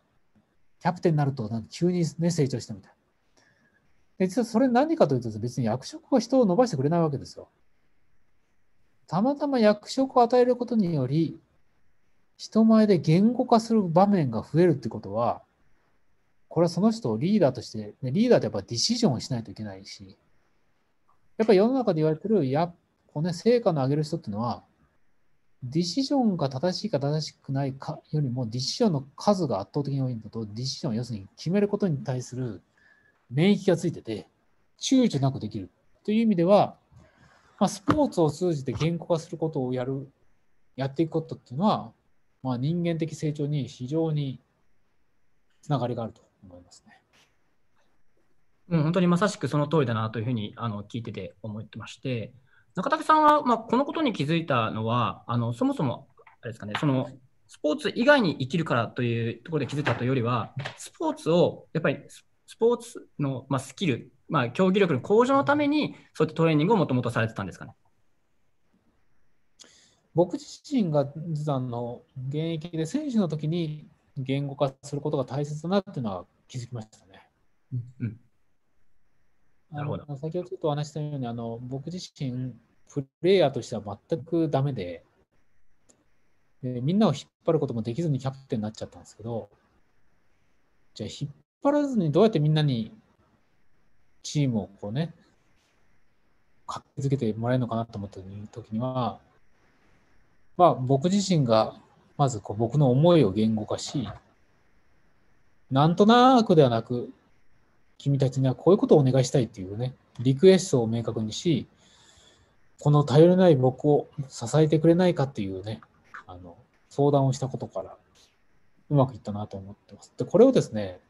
キャプテンになるとなんか急に、ね、成長したみたいで実はそれ何かというと別に役職が人を伸ばしてくれないわけですよ。たまたま役職を与えることにより人前で言語化する場面が増えるってことはこれはその人をリーダーとして、ね、リーダーってやっぱディシジョンをしないといけないし、やっぱ世の中で言われてる、やこの、ね、成果の上げる人っていうのは、ディシジョンが正しいか正しくないかよりも、ディシジョンの数が圧倒的に多いのと、ディシジョン、要するに決めることに対する免疫がついてて、躊躇なくできるという意味では、まあ、スポーツを通じて言語化することをやる、やっていくことっていうのは、まあ、人間的成長に非常につながりがあると。思いますね。うん、本当にまさしくその通りだなというふうにあの聞いてて思ってまして、中竹さんは、まあ、このことに気づいたのは、あのそもそもあれですか、ね、そのスポーツ以外に生きるからというところで気づいたというよりは、スポーツをやっぱりスポーツの、まあ、スキル、まあ、競技力の向上のために、そういったトレーニングをもともとされてたんですかね。僕自身が実はの現役で選手の時に言語化することが大切だなっていうのは気づきましたね。うん、なるほど先ほどちょっとお話したようにあの僕自身プレイヤーとしては全くダメででみんなを引っ張ることもできずにキャプテンになっちゃったんですけどじゃあ引っ張らずにどうやってみんなにチームをこうね駆けづけてもらえるのかなと思った時には、まあ、僕自身がまずこう僕の思いを言語化しなんとなくではなく、君たちにはこういうことをお願いしたいっていうね、リクエストを明確にし、この頼れない僕を支えてくれないかっていうね、あの相談をしたことから、うまくいったなと思ってます。で、これをですね、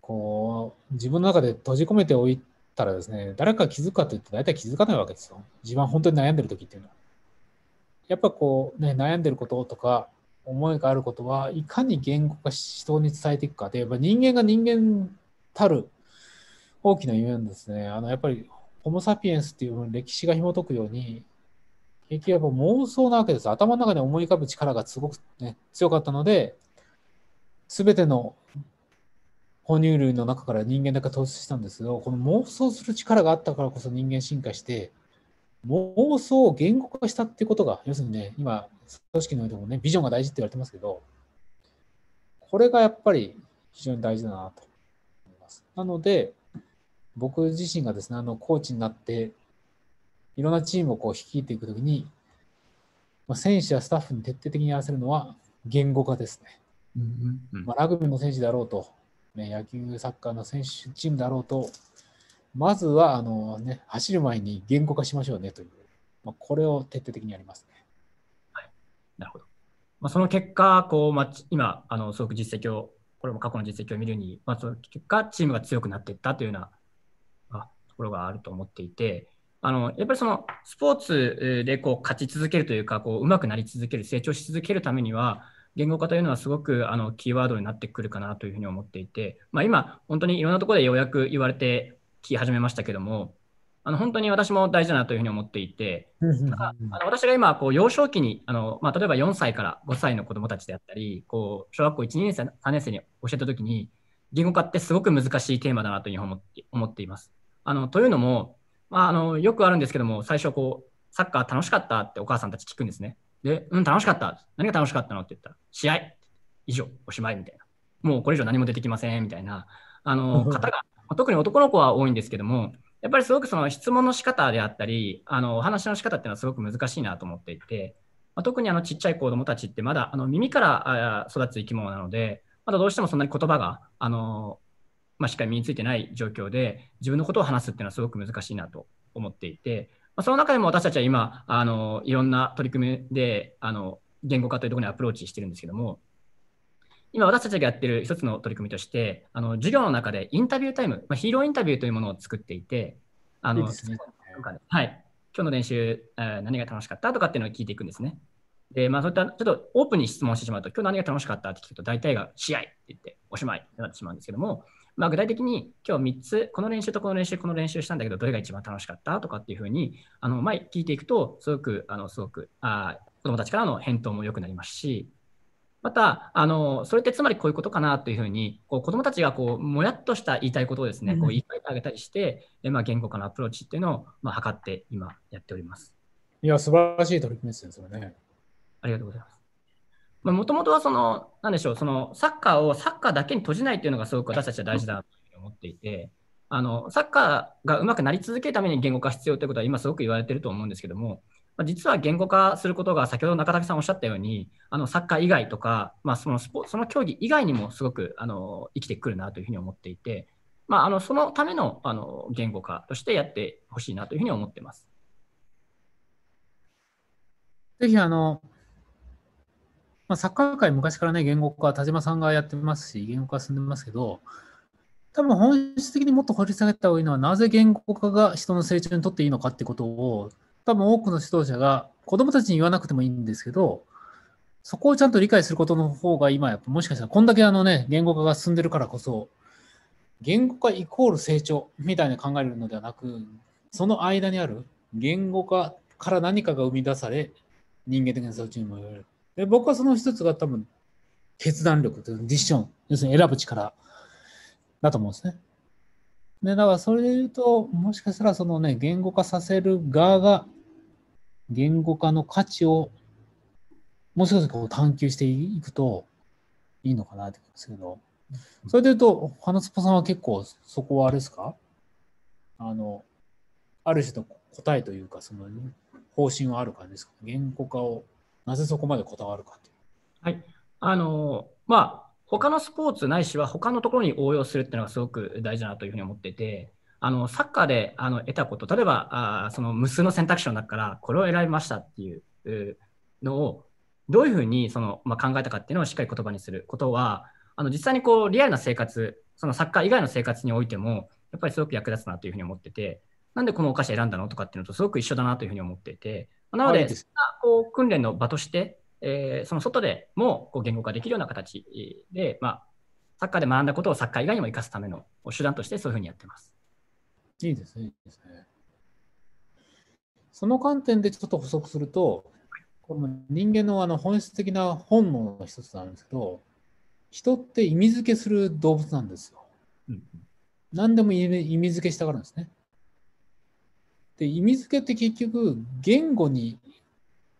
こう、自分の中で閉じ込めておいたらですね、誰か気づくかといって大体気づかないわけですよ。自分は本当に悩んでる時っていうのは。やっぱこう、ね、悩んでることとか、思いがあることはいかに言語化し人に伝えていくかでやっぱ人間が人間たる大きな夢なんですねあのやっぱりホモ・サピエンスっていう歴史が紐解くように結局やっぱ妄想なわけです頭の中に思い浮かぶ力がすごく、ね、強かったので全ての哺乳類の中から人間だけ突出したんですけどこの妄想する力があったからこそ人間進化して妄想を言語化したってことが要するにね今組織においてもね、ビジョンが大事って言われてますけど、これがやっぱり非常に大事だなと思います。なので、僕自身がですね、あの、コーチになって、いろんなチームをこう率いていくときに、ま選手やスタッフに徹底的に合わせるのは言語化ですね。うんうん、まあ、ラグビーの選手だろうと、ね、野球、サッカーの選手、チームだろうと、まずはあの、ね、走る前に言語化しましょうねという、まあ、これを徹底的にやりますね。なるほど。まあ、その結果、こうまあ、今、あのすごく実績を、これも過去の実績を見るに、まあ、その結果、チームが強くなっていったというような、あ、ところがあると思っていて、あのやっぱりそのスポーツでこう勝ち続けるというか、こう上手くなり続ける、成長し続けるためには、言語化というのはすごくあのキーワードになってくるかなというふうに思っていて、まあ、今、本当にいろんなところでようやく言われてき始めましたけども、あの本当に私も大事だなというふうに思っていて、あの私が今こう幼少期にあの、まあ、例えば4歳から5歳の子どもたちであったりこう小学校1年生3年生に教えた時に言語化ってすごく難しいテーマだなというふうに思って思っています。あのというのも、まあ、あのよくあるんですけども最初こうサッカー楽しかったってお母さんたち聞くんですね。で、うん、楽しかった。何が楽しかったのって言ったら、試合以上、おしまいみたいな。もうこれ以上何も出てきませんみたいな。あの方が、特に男の子は多いんですけども、やっぱりすごくその質問の仕方であったり、あのお話の仕方っていうのはすごく難しいなと思っていて、まあ、特にあのちっちゃい子どもたちってまだあの耳から育つ生き物なので、まだどうしてもそんなに言葉があの、まあ、しっかり身についてない状況で、自分のことを話すっていうのはすごく難しいなと思っていて、まあ、その中でも私たちは今、あのいろんな取り組みであの言語化というところにアプローチしてるんですけども、今私たちがやってる一つの取り組みとして、あの授業の中でインタビュータイム、まあ、ヒーローインタビューというものを作っていて、あの、ね、はい、今日の練習、何が楽しかったとかっていうのを聞いていくんですね。で、まあ、そういったちょっとオープンに質問してしまうと、今日何が楽しかったって聞くと、大体が試合って言っておしまいってなってしまうんですけども、まあ、具体的に今日3つ、この練習とこの練習、この練習したんだけど、どれが一番楽しかったとかっていうふうに、あの、まあ、聞いていくと、すごく、あの、すごく、あ子どもたちからの返答も良くなりますし、また、あの、それってつまりこういうことかなというふうに、こう子供たちがこう、もやっとした言いたいことをですね、うん、こう言い換えてあげたりして、でまあ、言語化のアプローチっていうのを、まあ、図って今やっております。いや、素晴らしい取り組みですね、それね。ありがとうございます。まあ、もともとはその、なんでしょう、そのサッカーをサッカーだけに閉じないっていうのがすごく私たちは大事だと思っていて、あの、サッカーがうまくなり続けるために言語化必要ということは今すごく言われてると思うんですけども、まあ、実は言語化することが先ほど中竹さんおっしゃったようにあのサッカー以外とか、まあ、そのスポその競技以外にもすごくあの生きてくるなというふうに思っていて、まあ、あのそのためのあの言語化としてやってほしいなというふうに思ってます。ぜひあの、まあ、サッカー界昔からね言語化田島さんがやってますし言語化進んでますけど多分本質的にもっと掘り下げた方がいいのはなぜ言語化が人の成長にとっていいのかってことを多分多くの指導者が子供たちに言わなくてもいいんですけど、そこをちゃんと理解することの方が今やっぱもしかしたらこんだけあのね、言語化が進んでるからこそ、言語化イコール成長みたいな考えるのではなく、その間にある言語化から何かが生み出され、人間的な成長にも言われる。で僕はその一つが多分、決断力というディッション、要するに選ぶ力だと思うんですね。でだからそれで言うと、もしかしたらそのね、言語化させる側が言語化の価値をもう少しこう探求していくといいのかなってことですけど、それで言うと、花スパさんは結構そこはあれですかあの、ある種の答えというか、その方針はある感じですか言語化をなぜそこまでこだわるかっていう。はい。あの、まあ、他のスポーツないしは他のところに応用するっていうのがすごく大事だなというふうに思ってて、あのサッカーであの得たこと例えばあその無数の選択肢の中からこれを選びましたっていうのをどういうふうにその、まあ、考えたかっていうのをしっかり言葉にすることはあの実際にこうリアルな生活そのサッカー以外の生活においてもやっぱりすごく役立つなというふうに思っててなんでこのお菓子選んだのとかっていうのとすごく一緒だなというふうに思っていてなのでそんなこう訓練の場として、えー、その外でもこう言語化できるような形で、まあ、サッカーで学んだことをサッカー以外にも生かすための手段としてそういうふうにやってます。いいですね、いいですね。その観点でちょっと補足すると、この人間のあの本質的な本能の一つなんですけど、人って意味付けする動物なんですよ。うん、何でも意味付けしたがるんですね。で、意味付けって結局言語に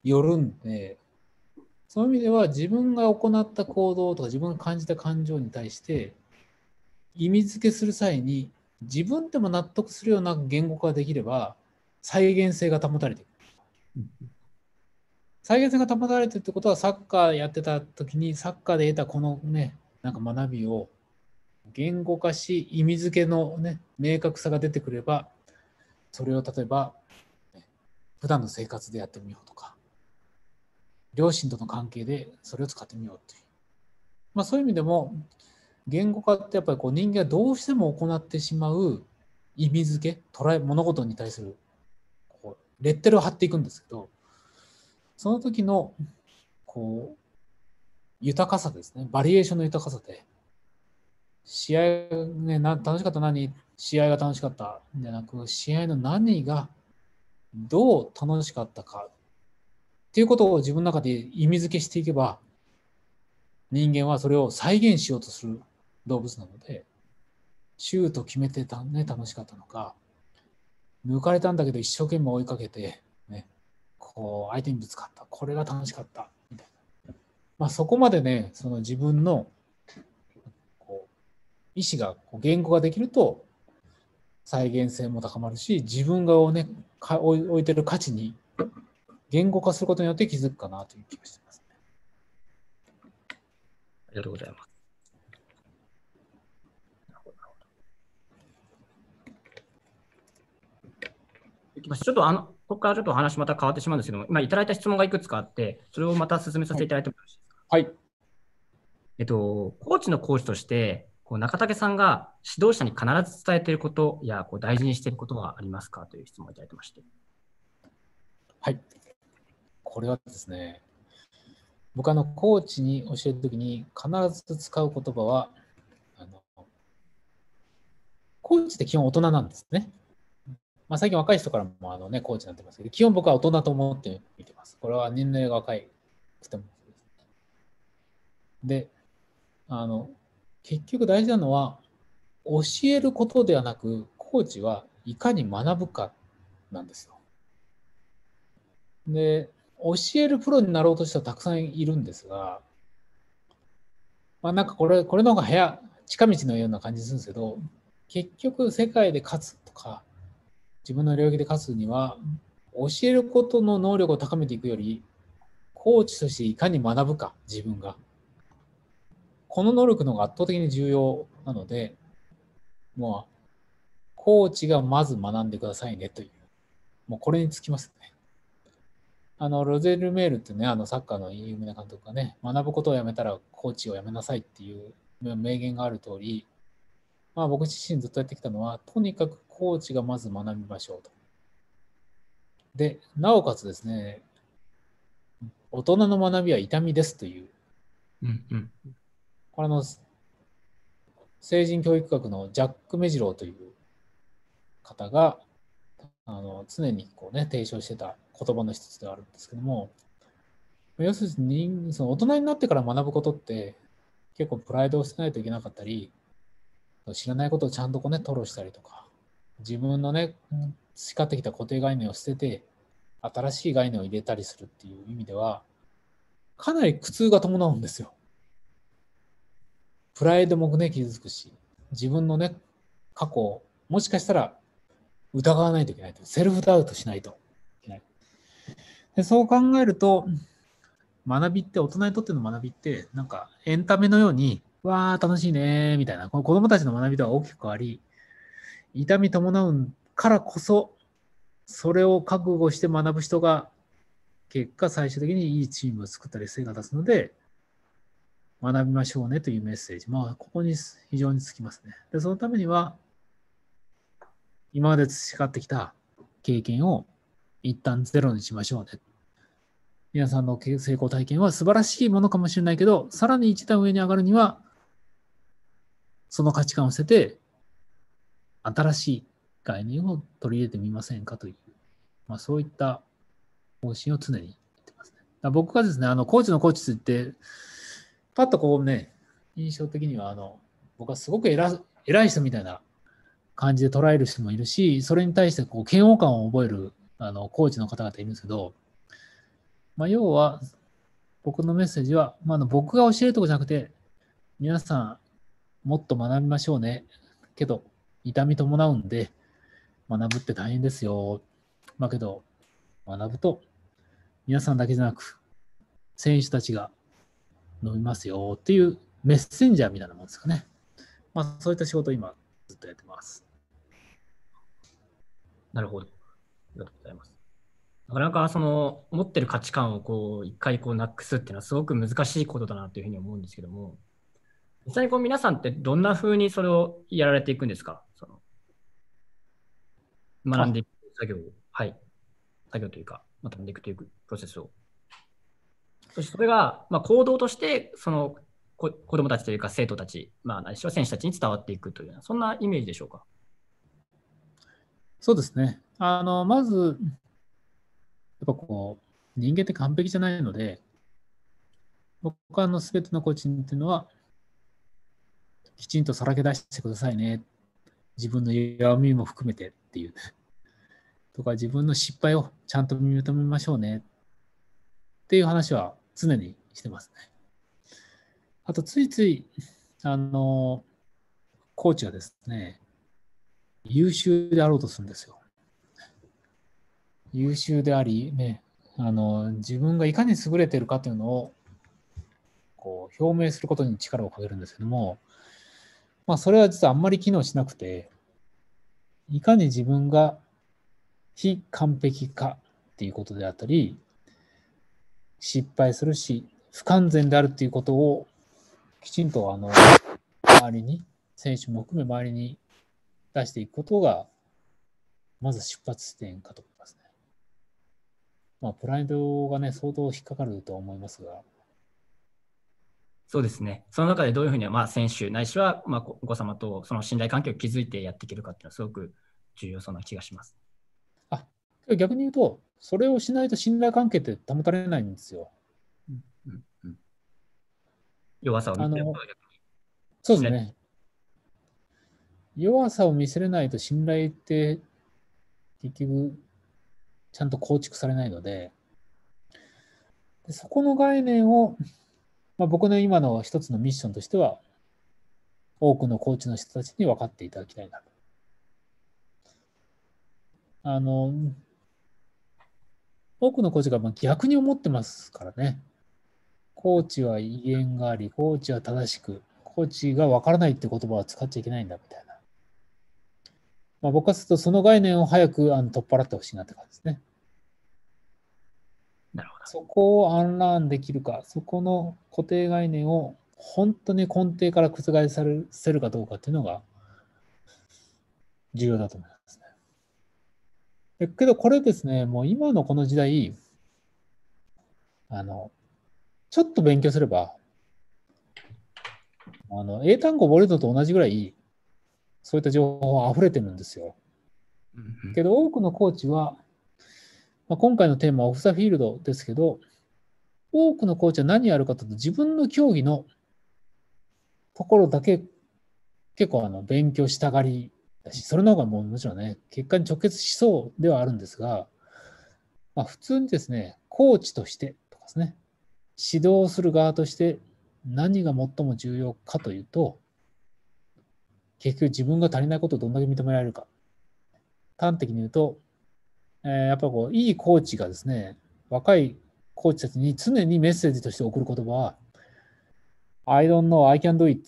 よるんで、その意味では自分が行った行動とか自分が感じた感情に対して意味付けする際に自分でも納得するような言語化できれば再現性が保たれていく。再現性が保たれてるってことはサッカーやってた時にサッカーで得たこのねなんか学びを言語化し意味付けのね明確さが出てくればそれを例えば普段の生活でやってみようとか両親との関係でそれを使ってみようっていう、まあ、そういう意味でも言語化ってやっぱりこう人間がどうしても行ってしまう意味付け捉え物事に対するこうレッテルを貼っていくんですけどその時のこう豊かさですねバリエーションの豊かさで試合、ね、な楽しかった何試合が楽しかったんじゃなく試合の何がどう楽しかったかっていうことを自分の中で意味付けしていけば人間はそれを再現しようとする動物なので、シュート決めてたね、楽しかったのか、抜かれたんだけど一生懸命追いかけて、ね、こう相手にぶつかった、これが楽しかった、みたいな。まあ、そこまでね、その自分のこう意思が、こう言語ができると、再現性も高まるし、自分がをね、か置いてる価値に言語化することによって気づくかなという気がしてます、ね。ありがとうございます。いきます。ちょっとあの、ここからちょっと話また変わってしまうんですけども、今いただいた質問がいくつかあって、それをまた進めさせていただいてもよろしいですか。はい。えっと、コーチの講師として、こう中竹さんが指導者に必ず伝えていることやこう大事にしていることはありますかという質問をいただいてまして。はい。これはですね、僕あのコーチに教えるときに必ず使う言葉はあのコーチって基本大人なんですね。まあ、最近若い人からもあの、ね、コーチになってますけど、基本僕は大人と思って見てます。これは年齢が若いくてもで、あの、結局大事なのは、教えることではなく、コーチはいかに学ぶかなんですよ。で、教えるプロになろうとしたたくさんいるんですが、まあなんかこれ、これの方が早、近道のような感じするんですけど、結局世界で勝つとか、自分の領域で勝つには、教えることの能力を高めていくより、コーチとしていかに学ぶか、自分が。この能力の方が圧倒的に重要なので、もう、コーチがまず学んでくださいねという。もうこれにつきますね。あの、ロゼル・メールってね、あの、サッカーの有名な監督がね、学ぶことをやめたらコーチをやめなさいっていう名言がある通り、まあ僕自身ずっとやってきたのは、とにかくコーチがまず学びましょうと。で、なおかつですね、大人の学びは痛みですという、うんうん、これの成人教育学のジャック・メジローという方があの常にこう、ね、提唱してた言葉の一つではあるんですけども要するにその大人になってから学ぶことって結構プライドを捨てないといけなかったり知らないことをちゃんとこう、ね、吐露したりとか自分のね、培ってきた固定概念を捨てて、新しい概念を入れたりするっていう意味では、かなり苦痛が伴うんですよ。プライドもね、傷つくし、自分のね、過去を、もしかしたら疑わないといけないと。セルフダウトしないといけない。でそう考えると、学びって、大人にとっての学びって、なんかエンタメのように、わー、楽しいねみたいな、この子供たちの学びとは大きく変わり、痛み伴うからこそ、それを覚悟して学ぶ人が、結果最終的にいいチームを作ったり成果出すので、学びましょうねというメッセージ。まあ、ここに非常につきますね。で、そのためには、今まで培ってきた経験を一旦ゼロにしましょうね。皆さんの成功体験は素晴らしいものかもしれないけど、さらに一段上に上がるには、その価値観を捨てて、新しい概念を取り入れてみませんかという、まあ、そういった方針を常に言ってますね。僕がですね、あのコーチのコーチって、パッとこうね、印象的にはあの、僕はすごく偉偉い人みたいな感じで捉える人もいるし、それに対してこう嫌悪感を覚えるあのコーチの方々いるんですけど、まあ、要は僕のメッセージは、まあ、の僕が教えるとこじゃなくて、皆さんもっと学びましょうね。けど、痛み伴うんで、学ぶって大変ですよ。まあけど、学ぶと、皆さんだけじゃなく、選手たちが伸びますよっていうメッセンジャーみたいなもんですかね。まあそういった仕事を今ずっとやってます。なるほど。ありがとうございます。なかなかその持ってる価値観をこう一回こうなくすっていうのはすごく難しいことだなというふうに思うんですけども、実際にこう皆さんってどんなふうにそれをやられていくんですか学んでいく作業を、はい、作業というか、とめていくというプロセスを。そしてそれが、まあ、行動として、その子どもたちというか生徒たち、まあ、ないしは選手たちに伝わっていくというそんなイメージでしょうか。そうですね。あのまず、やっぱこう、人間って完璧じゃないので、僕の全ての個人っていうのは、きちんとさらけ出してくださいね。自分の弱みも含めてていう。とか、自分の失敗をちゃんと認めましょうねっていう話は常にしてますね。あと、ついつい、あの、コーチがですね、優秀であろうとするんですよ。優秀であり、ね、あの自分がいかに優れてるかというのをこう表明することに力をかけるんですけども、まあ、それは実はあんまり機能しなくて、いかに自分が非完璧かっていうことであったり、失敗するし、不完全であるっていうことをきちんとあの周りに、選手も含め周りに出していくことが、まず出発点かと思いますね。まあ、プライドがね、相当引っかかるとは思いますが。そうですね。その中でどういうふうに、まあ、選手ないしは、まあ、お子様とその信頼関係を築いてやっていけるかっていうのはすごく重要そうな気がします。あ逆に言うと、それをしないと信頼関係って保たれないんですよ。うんうん弱さを見せるそうですね。弱さを見せれないと信頼って結局ちゃんと構築されないので、そこの概念をまあ、僕の今の一つのミッションとしては、多くのコーチの人たちに分かっていただきたいなと。あの、多くのコーチがま逆に思ってますからね。コーチは威厳があり、コーチは正しく、コーチが分からないって言葉は使っちゃいけないんだみたいな。まあ、僕はするとその概念を早くあの取っ払ってほしいなって感じですね。なるほどそこをアンラーンできるか、そこの固定概念を本当に根底から覆されせるかどうかっていうのが重要だと思いますね。けどこれですね、もう今のこの時代、あの、ちょっと勉強すれば、あの、英単語ボルると同じぐらい、そういった情報が溢れてるんですよ。けど多くのコーチは、まあ、今回のテーマはオフ・ザ・フィールドですけど、多くのコーチは何やるかというと、自分の競技のところだけ結構あの勉強したがりだし、それの方がもうもちろんね、結果に直結しそうではあるんですが、まあ、普通にですね、コーチとしてとかですね、指導する側として何が最も重要かというと、結局自分が足りないことをどんだけ認められるか。端的に言うと、えー、やっぱこう、いいコーチがですね、若いコーチたちに常にメッセージとして送る言葉は、I don't know, I can do it.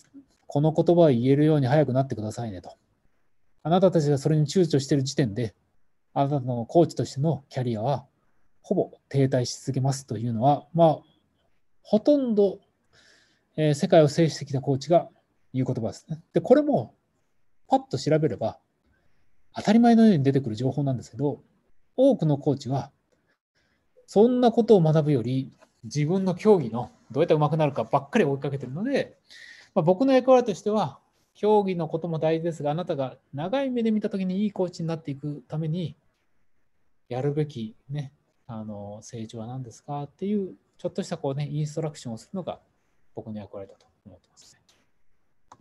この言葉を言えるように早くなってくださいねと。あなたたちがそれに躊躇している時点で、あなたのコーチとしてのキャリアはほぼ停滞し続けますというのは、まあ、ほとんど、えー、世界を制してきたコーチが言う言葉ですね。で、これもパッと調べれば当たり前のように出てくる情報なんですけど、多くのコーチは、そんなことを学ぶより、自分の競技のどうやって上手くなるかばっかり追いかけてるので、まあ、僕の役割としては、競技のことも大事ですが、あなたが長い目で見たときにいいコーチになっていくために、やるべき、ね、あの成長は何ですかっていう、ちょっとしたこう、ね、インストラクションをするのが僕の役割だと思ってますね。あ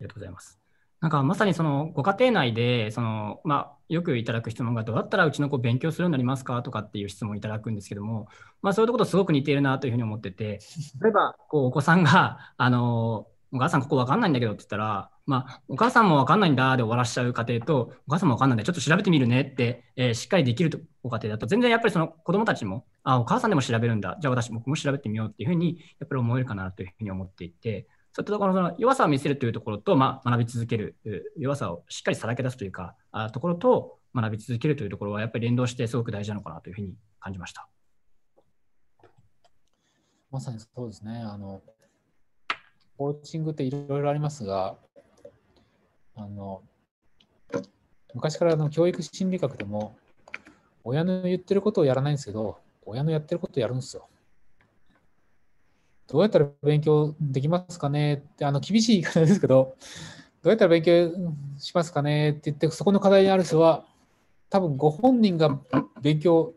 りがとうございます。なんかまさにそのご家庭内でその、まあ、よくいただく質問がどうやったらうちの子勉強するようになりますかとかっていう質問をいただくんですけども、まあ、そういうところすごく似ているなというふうに思ってて例えばこうお子さんがあのお母さんここ分かんないんだけどって言ったら、まあ、お母さんも分かんないんだで終わらしちゃう家庭と、お母さんも分かんないんでちょっと調べてみるねって、えー、しっかりできるご家庭だと、全然やっぱりその子供たちも、あ、お母さんでも調べるんだ、じゃあ私僕も調べてみようっていうふうに、やっぱり思えるかなというふうに思っていて、そういったところのその弱さを見せるというところと、まあ、学び続ける、弱さをしっかりさらけ出すというか、あところと学び続けるというところは、やっぱり連動してすごく大事なのかなというふうに感じました。まさにそうですね。あのコーチングっていろいろありますが、あの昔からの教育心理学でも、親の言ってることをやらないんですけど、親のやってることをやるんですよ。どうやったら勉強できますかねって、あの、厳しい言い方ですけど、どうやったら勉強しますかねって言って、そこの課題にある人は、多分ご本人が勉強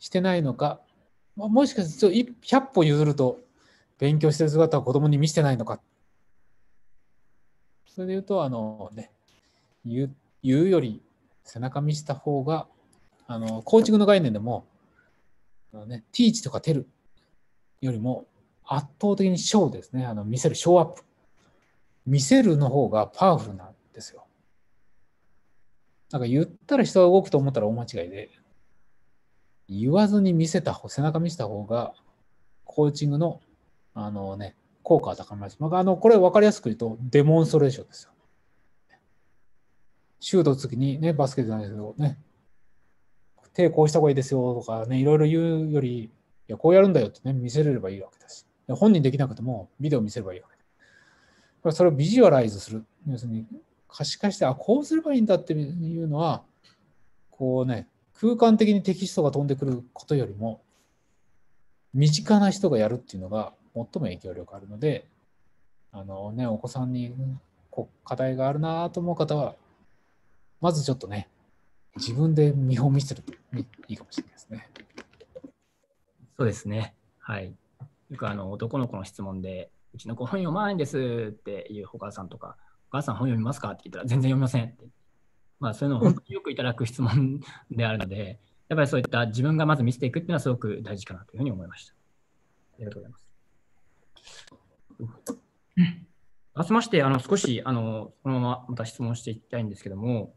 してないのか、もしかすると100歩譲ると、勉強してる姿を子供に見せてないのか。それで言うと、あのね、言う言うより背中見した方が、あの、構築の概念でも、あのね、ティーチとかテルよりも圧倒的にショーですね。あの見せる、ショーアップ。見せるの方がパワフルなんですよ。なんか言ったら人が動くと思ったら大間違いで、言わずに見せた、方、背中見せた方が、コーチングの、あのね、効果は高まります。あの、これ分かりやすく言うと、デモンストレーションですよ。シュート打つきにね、バスケじゃないですけどね、抵抗した方がいいですよとかね、いろいろ言うより、いや、こうやるんだよってね、見せれればいいわけだし。本人できなくても、ビデオ見せればいいわけだ。それをビジュアライズする。要するに、可視化して、あ、こうすればいいんだっていうのは、こうね、空間的にテキストが飛んでくることよりも、身近な人がやるっていうのが最も影響力あるので、あのね、お子さんにこう課題があるなと思う方は、まずちょっとね、自分で見本見せるといいかもしれないですね。そうですね。はい。よくあの男の子の質問で、うちの子本読まないんですっていうお母さんとか、お母さん本読みますかって聞いたら全然読みませんって。まあそういうのを本当によくいただく質問であるので、やっぱりそういった自分がまず見せていくっていうのはすごく大事かなというふうに思いました。ありがとうございます。あすまして、あの少しあのこのまままた質問していきたいんですけども、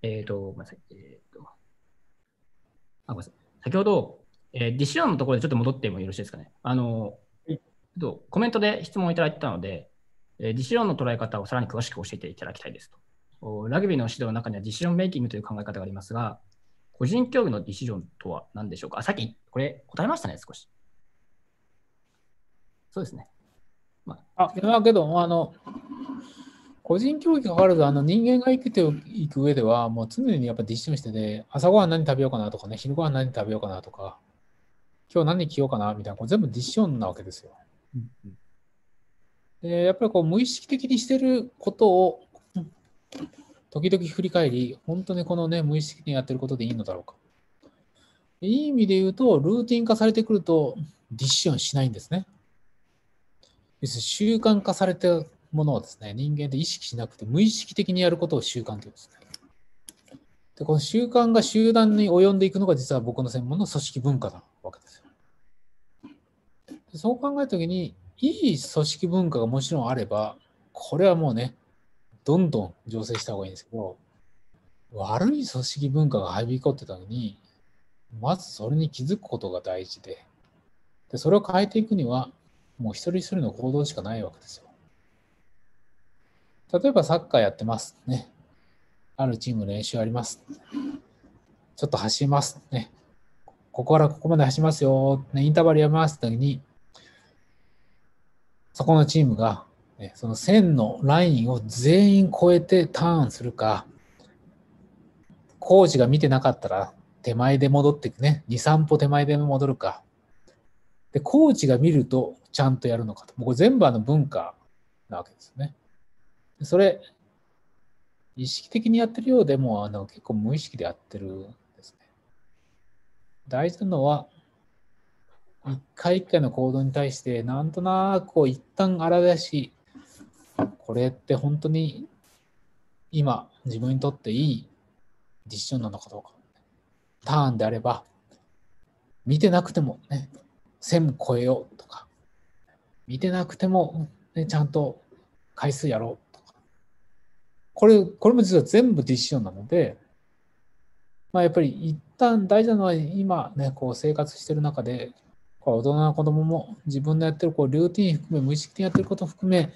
えっ、ー、と、ごめんなさい。えっ、ー、と、あ、ごめんなさい。先ほど、えー、ディシロンのところでちょっと戻ってもよろしいですかね。あの、ちっとコメントで質問をいただいたので、えー、ディシロンの捉え方をさらに詳しく教えていただきたいですと。ラグビーの指導の中にはディシロンメイキングという考え方がありますが、個人競技のディシジョンとは何でしょうかあさっきこれ答えましたね、少し。そうですね。まあ、あだけど、あの、個人競技がかかると、あの人間が生きていく上では、もう常にやっぱディシジョンしてて、朝ごはん何食べようかなとかね、昼ごはん何食べようかなとか、今日何着ようかなみたいな、こう全部ディッションなわけですよ。うんでやっぱりこう無意識的にしてることを時々振り返り、本当にこのね、無意識にやってることでいいのだろうか。いい意味で言うと、ルーティン化されてくると、ディッションしないんですね。要すに習慣化されたものをですね、人間って意識しなくて、無意識的にやることを習慣というんですね。で、この習慣が集団に及んでいくのが実は僕の専門の組織文化なわけですよ。そう考えた時にいい組織文化がもちろんあればこれはもうねどんどん醸成した方がいいんですけど悪い組織文化が入りこってたのにまずそれに気づくことが大事ででそれを変えていくにはもう一人一人の行動しかないわけですよ。例えばサッカーやってますね。あるチーム練習あります。ちょっと走りますね。ここからここまで走りますよ。ね、インターバルやりますって時に、そこのチームが、その線のラインを全員超えてターンするか、コーチが見てなかったら手前で戻っていくね、2、3歩手前で戻るか、で、コーチが見るとちゃんとやるのかと。僕全部あの文化なわけですね。それ、意識的にやってるようでも、あの結構無意識でやってるんですね。大事なのは、一回一回の行動に対してなんとなくこう一旦荒出しこれって本当に今自分にとっていいディションなのかどうかターンであれば見てなくてもね1000超えようとか見てなくても、ね、ちゃんと回数やろうとかこれこれも実は全部ディションなのでまあやっぱり一旦大事なのは今ねこう生活してる中でこれ大人の子供も自分のやってるこうルーティン含め無意識的にやってること含め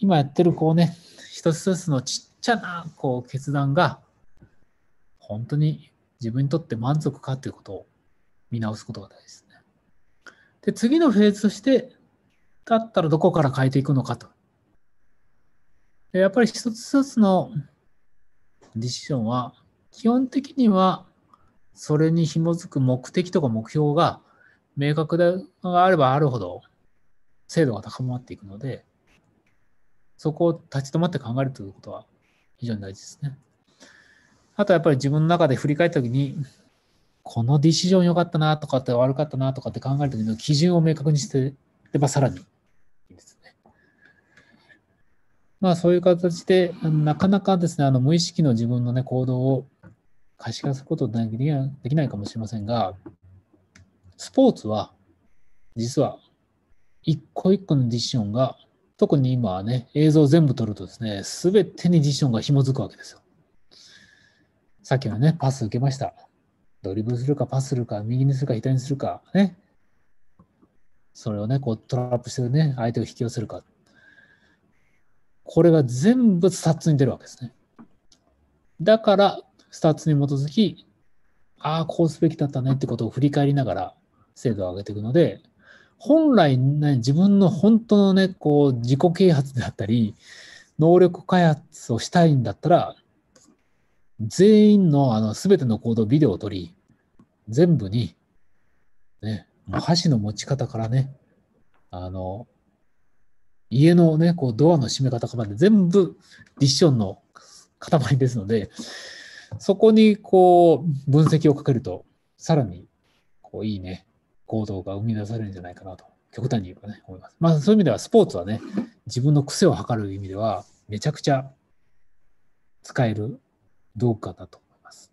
今やってるこうね一つ一つのちっちゃなこう決断が本当に自分にとって満足かということを見直すことが大事ですね。で次のフェーズとしてだったらどこから変えていくのかと。でやっぱり一つ一つのディションは基本的にはそれに紐づく目的とか目標が明確であればあるほど精度が高まっていくので、そこを立ち止まって考えるということは非常に大事ですね。あとはやっぱり自分の中で振り返ったときに、このディシジョン良かったなとかって悪かったなとかって考えるときの基準を明確にしてればさらにいいですね。まあそういう形で、なかなかですね、あの無意識の自分のね行動を可視化することできないかもしれませんが、スポーツは、実は、一個一個のディションが、特に今はね、映像全部撮るとですね、すべてにディションが紐づくわけですよ。さっきのね、パス受けました。ドリブルするか、パスするか、右にするか、左にするか、ね。それをね、こうトラップしてね、相手を引き寄せるか。これが全部スタッツに出るわけですね。だから、スタッツに基づき、ああ、こうすべきだったねってことを振り返りながら、精度を上げていくので、本来、ね、自分の本当のね、こう、自己啓発であったり、能力開発をしたいんだったら、全員のあの全ての行動、ビデオを撮り、全部に、ね、もう箸の持ち方からね、あの、家のね、こうドアの閉め方まで全部ディションの塊ですので、そこにこう分析をかけると、さらにこういいね、行動が生み出されるんじゃないかなと、極端に言えばね、思います。まあ、そういう意味では、スポーツはね、自分の癖を測る意味では、めちゃくちゃ使える道具かなと思います。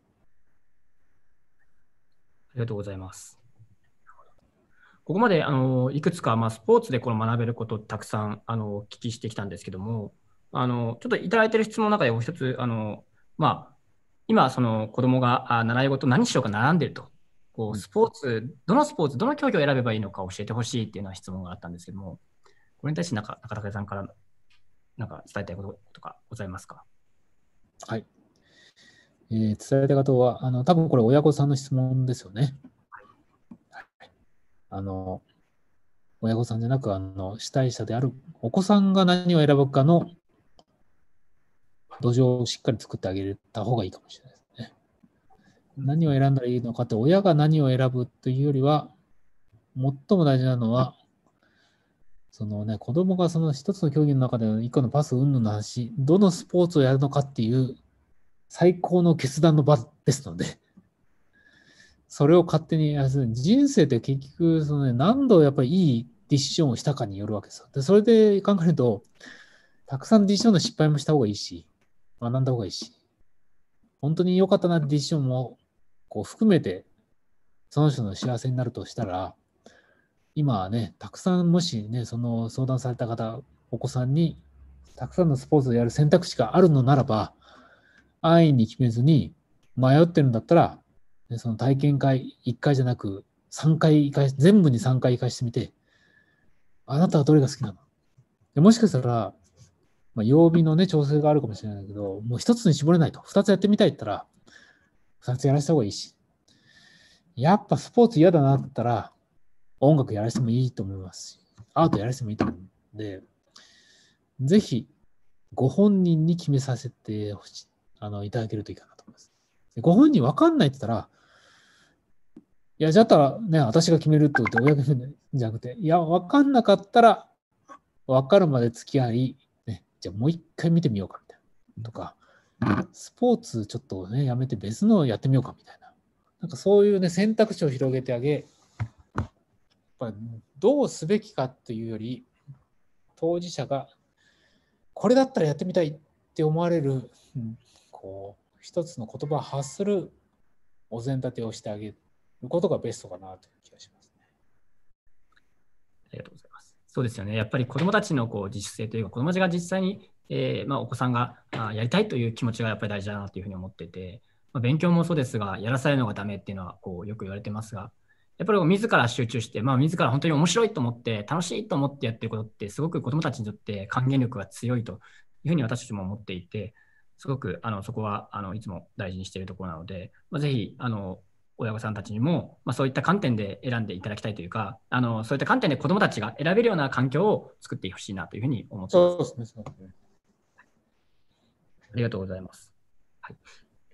ありがとうございます。ここまであのいくつか、まあ、スポーツでこの学べることたくさんあのお聞きしてきたんですけどもあのちょっといただいてる質問の中でもう一つあの、まあ、今その子供もが習い事何しようか悩んでるとこうスポーツ、どのスポーツ、どの競技を選べばいいのか教えてほしいっていうのは質問があったんですけども、これに対してなんか中竹さんからなんか伝えたいこととかございますか。はい、えー、伝えたいことは、あの多分これ、親御さんの質問ですよね。はい、あの親御さんじゃなくあの、主体者であるお子さんが何を選ぶかの土壌をしっかり作ってあげた方がいいかもしれない。何を選んだらいいのかって親が何を選ぶというよりは最も大事なのはそのね子供がその一つの競技の中での一個のパス云々の話どのスポーツをやるのかっていう最高の決断の場ですのでそれを勝手に人生って結局その、ね、何度やっぱりいいディッションをしたかによるわけですよでそれで考えるとたくさんディッシジョンの失敗もした方がいいし学んだ方がいいし本当に良かったなディッションもこう含めて、その人の幸せになるとしたら、今はね、たくさんもしね、その相談された方、お子さんにたくさんのスポーツをやる選択肢があるのならば、安易に決めずに迷ってるんだったら、ね、その体験会1回じゃなく、3回全部に3回行かしてみて、あなたはどれが好きなのでもしかしたら、まあ、曜日のね、調整があるかもしれないけど、もう1つに絞れないと、2つやってみたいったら、やらせた方がいいし。やっぱスポーツ嫌だなってったら、音楽やらせてもいいと思いますし、アートやらせてもいいと思うんで、ぜひ、ご本人に決めさせてほしい、あの、いただけるといいかなと思います。ご本人わかんないって言ったら、いや、じゃあね、私が決めるって言って親が決めるんじゃなくて、いや、わかんなかったら、わかるまで付き合い、ね、じゃあもう一回見てみようか、みたいな。とか、スポーツちょっとね、やめて別のやってみようかみたいな。なんかそういうね、選択肢を広げてあげ、やっぱどうすべきかというより、当事者が、これだったらやってみたいって思われる、うん、こう、一つの言葉を発するお膳立てをしてあげることがベストかなという気がしますね。ありがとうございます。そうですよね。やっぱり子どもたちのこう自主性というか、子どもたちが実際にえー、まあ、お子さんがあやりたいという気持ちがやっぱり大事だなというふうに思ってて、まあ、勉強もそうですが、やらされるのがダメっていうのはこうよく言われてますが、やっぱり自ら集中して、まあ、自ら本当に面白いと思って、楽しいと思ってやってることって、すごく子どもたちにとって還元力が強いというふうに私たちも思っていて、すごくあのそこはあのいつも大事にしているところなので、まあ、ぜひあの親御さんたちにも、まあ、そういった観点で選んでいただきたいというか、あのそういった観点で子どもたちが選べるような環境を作ってほしいなというふうに思っています。そうですねそうですねありがとうございます。はい、とい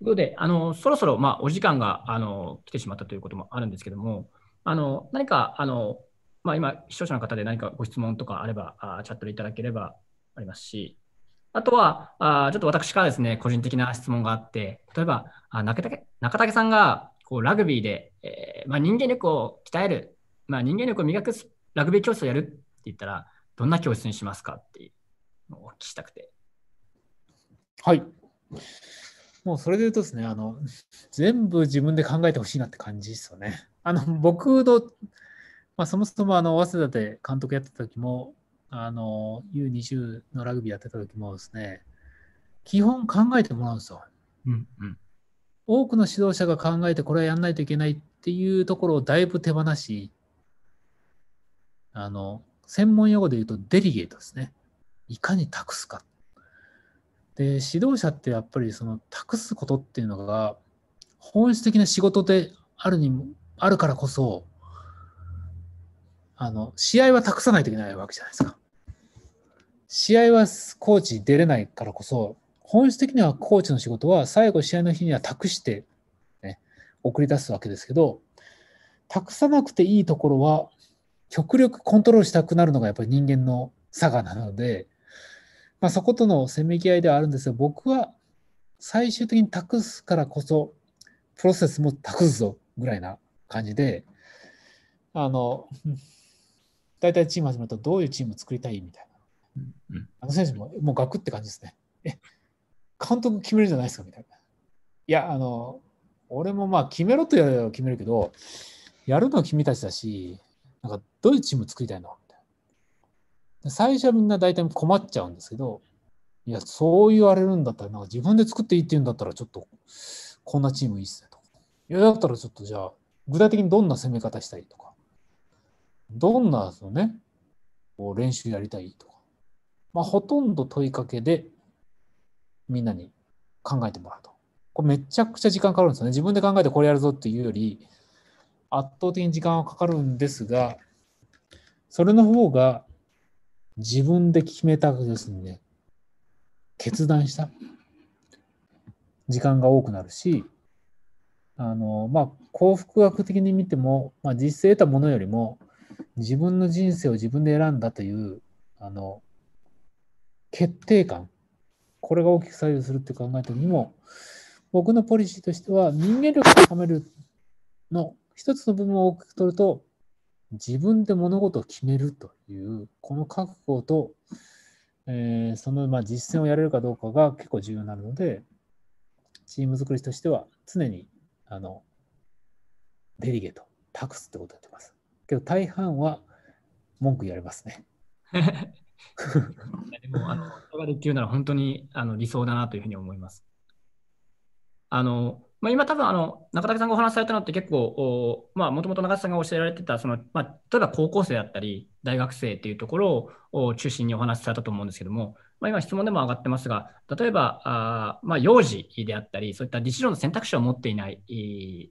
うことで、あのそろそろ、まあ、お時間があの来てしまったということもあるんですけども、あの何かあの、まあ、今、視聴者の方で何かご質問とかあれば、あチャットでいただければありますし、あとは、あちょっと私からですね、個人的な質問があって、例えば、あ中竹中竹さんがこうラグビーで、えー、まあ、人間力を鍛える、まあ、人間力を磨くラグビー教室をやるって言ったら、どんな教室にしますかっていうのをお聞きしたくて。はい。もうそれで言うとですね、あの、全部自分で考えてほしいなって感じですよね。あの、僕の、まあ、そもそもあの、早稲田で監督やってた時も、あの、U20 のラグビーやってた時もですね、基本考えてもらうんですよ。うんうん、多くの指導者が考えてこれはやんないといけないっていうところをだいぶ手放し、あの、専門用語で言うとデリゲートですね。いかに託すかで指導者ってやっぱりその託すことっていうのが本質的な仕事であるにあるからこそあの試合は託さないといけないわけじゃないですか。試合はコーチ出れないからこそ本質的にはコーチの仕事は最後試合の日には託して、ね、送り出すわけですけど託さなくていいところは極力コントロールしたくなるのがやっぱり人間の差がなのでまあ、そことのせめぎ合いではあるんですが、僕は最終的に託すからこそ、プロセスも託すぞぐらいな感じで、あの、大体チーム始めると、どういうチーム作りたいみたいな。あの選手も、もうガクって感じですね。え、監督決めるじゃないですかみたいな。いや、あの、俺もまあ決めろと言われれば決めるけど、やるのは君たちだし、なんかどういうチーム作りたいの最初はみんな大体困っちゃうんですけど、いや、そう言われるんだったら、なんか自分で作っていいって言うんだったら、ちょっと、こんなチームいいっすねと。いや、だったらちょっとじゃあ、具体的にどんな攻め方したいとか、どんなそのね、こう練習やりたいとか、まあ、ほとんど問いかけで、みんなに考えてもらうと。これめちゃくちゃ時間かかるんですよね。自分で考えてこれやるぞっていうより、圧倒的に時間はかかるんですが、それの方が自分で決めたですんで、決断した時間が多くなるし、あの、まあ、幸福学的に見ても、まあ、実践得たものよりも、自分の人生を自分で選んだという、あの、決定感、これが大きく左右するって考えたにも、僕のポリシーとしては、人間力を高めるの一つの部分を大きく取ると、自分で物事を決めるというこの覚悟と、えー、そのまあ実践をやれるかどうかが結構重要になるのでチーム作りとしては常にあのデリゲート託すってことやってます。けど大半は文句言われますね。で もあので言うなら本当にあの理想だなというふうに思います。あのまあ、今多分あの中竹さんがお話しされたのって結構もともと中竹さんが教えられてたその、まあ、例えば高校生だったり大学生っていうところを中心にお話しされたと思うんですけども、まあ、今質問でも上がってますが例えばあ、まあ、幼児であったりそういった治常の選択肢を持っていない、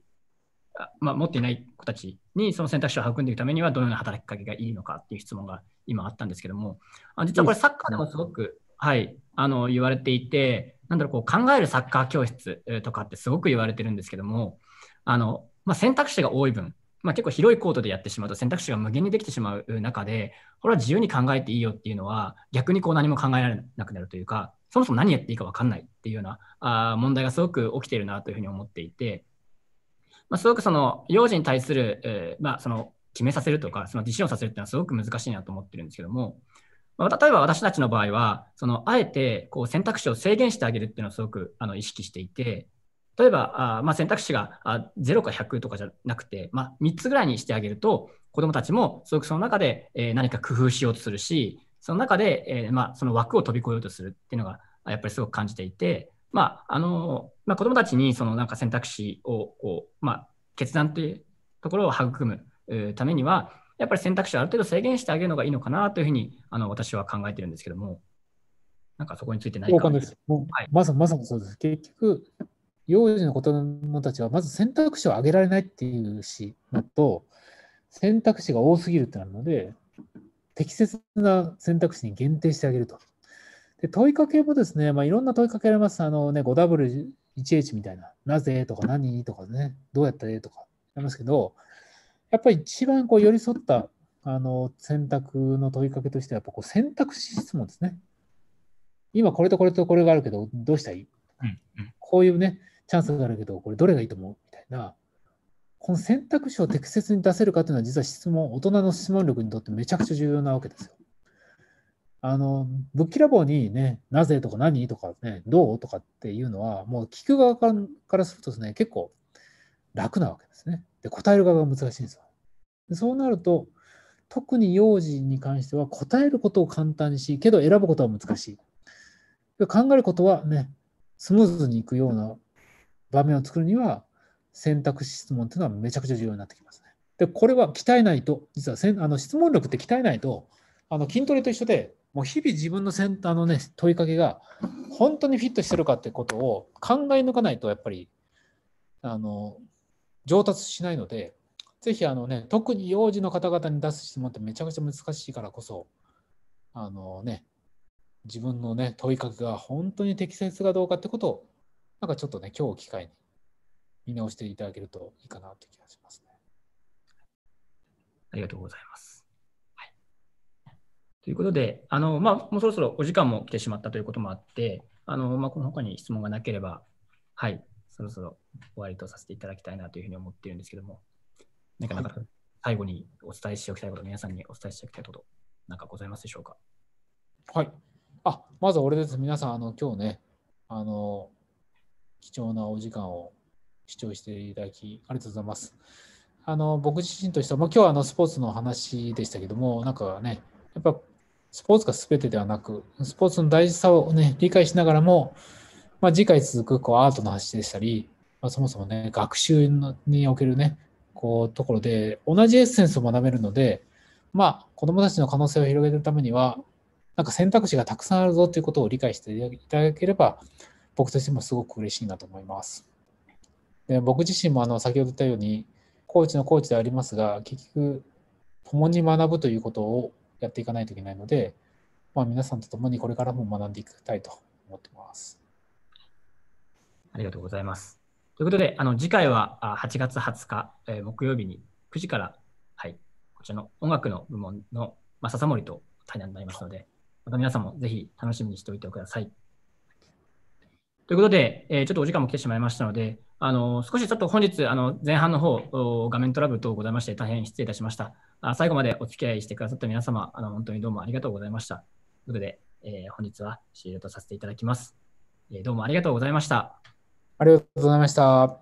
まあ、持っていない子たちにその選択肢を育んでいくためにはどのような働きかけがいいのかっていう質問が今あったんですけども実はこれサッカーでもすごく、はい、あの言われていてなんだろう、こう考えるサッカー教室とかってすごく言われてるんですけども、あの、まあ、選択肢が多い分、まあ、結構広いコートでやってしまうと選択肢が無限にできてしまう中で、これは自由に考えていいよっていうのは、逆にこう何も考えられなくなるというか、そもそも何やっていいか分かんないっていうようなあ問題がすごく起きているなというふうに思っていて、まあ、すごくその幼児に対する、えー、まあ、その決めさせるとか、その自信をさせるっていうのはすごく難しいなと思ってるんですけども、例えば私たちの場合は、そのあえてこう選択肢を制限してあげるっていうのをすごくあの意識していて、例えば、あまあ、選択肢があ0か100とかじゃなくて、まあ、3つぐらいにしてあげると、子どもたちもすごくその中で、えー、何か工夫しようとするし、その中で、えー、まあ、その枠を飛び越えようとするっていうのがやっぱりすごく感じていて、まああのまあ、子どもたちにそのなんか選択肢をこう、まあ、決断というところを育むためには、やっぱり選択肢をある程度制限してあげるのがいいのかなというふうにあの私は考えてるんですけども、なんかそこについてないかです。はい、まさまさにそうです。結局、幼児の子供たちはまず選択肢を上げられないっていうしのと、選択肢が多すぎるってなるので、適切な選択肢に限定してあげると。で問いかけもですね、まあ、いろんな問いかけあります。あのね、5W1H みたいな、なぜとか何とかね、どうやったらええとかありますけど、やっぱり一番こう寄り添ったあの選択の問いかけとしては、やっぱこう選択肢質問ですね。今これとこれとこれがあるけど、どうしたらいい、うんうん、こういうね、チャンスがあるけど、これどれがいいと思うみたいな、この選択肢を適切に出せるかというのは、実は質問、大人の質問力にとってめちゃくちゃ重要なわけですよ。あの、ぶっきらぼうにね、なぜとか何とかね、どうとかっていうのは、もう聞く側からするとですね、結構楽なわけですね。で、答える側が難しいんですよ。そうなると、特に幼児に関しては答えることを簡単にし、けど選ぶことは難しい。考えることはね、スムーズにいくような場面を作るには、選択質問っていうのはめちゃくちゃ重要になってきますね。で、これは鍛えないと、実はせんあの質問力って鍛えないと、あの筋トレと一緒で、もう日々自分のセンターのね、問いかけが本当にフィットしてるかってことを考え抜かないと、やっぱり、あの、上達しないので、ぜひあのね、特に幼児の方々に出す質問ってめちゃくちゃ難しいからこそ、あのね、自分のね、問いかけが本当に適切かどうかってことを、なんかちょっとね、今日を機会に見直していただけるといいかなという気がしますね。ありがとうございます。はい、ということで、あのまあ、もうそろそろお時間も来てしまったということもあって、あのまあ、この他に質問がなければ、はい、そろそろ終わりとさせていただきたいなというふうに思っているんですけども。なんかなんか最後にお伝えしておきたいこと、皆さんにお伝えしておきたいこと、なんかございますでしょうか。はい。あ、まず俺です。皆さん、あの、今日ね、あの、貴重なお時間を視聴していただき、ありがとうございます。あの、僕自身としては、まあ、今日はあのスポーツの話でしたけども、なんかね、やっぱスポーツが全てではなく、スポーツの大事さをね、理解しながらも、まあ、次回続くこうアートの話でしたり、まあ、そもそもね、学習におけるね、こうところで同じエッセンスを学べるので、まあ、子どもたちの可能性を広げるためにはなんか選択肢がたくさんあるぞということを理解していただければ僕としてもすごく嬉しいなと思います。で僕自身もあの先ほど言ったようにコーチのコーチでありますが結局共に学ぶということをやっていかないといけないので、まあ、皆さんと共にこれからも学んでいきたいと思ってます。ありがとうございます。ということで、あの次回は8月20日、えー、木曜日に9時から、はい、こちらの音楽の部門の、まあ、笹森と対談になりますので、また皆さんもぜひ楽しみにしておいてください。ということで、えー、ちょっとお時間も来てしまいましたので、あの少しちょっと本日、あの前半の方、画面トラブル等ございまして、大変失礼いたしました。あ最後までお付き合いしてくださった皆様、あの本当にどうもありがとうございました。ということで、えー、本日は終了とさせていただきます。えー、どうもありがとうございました。ありがとうございました。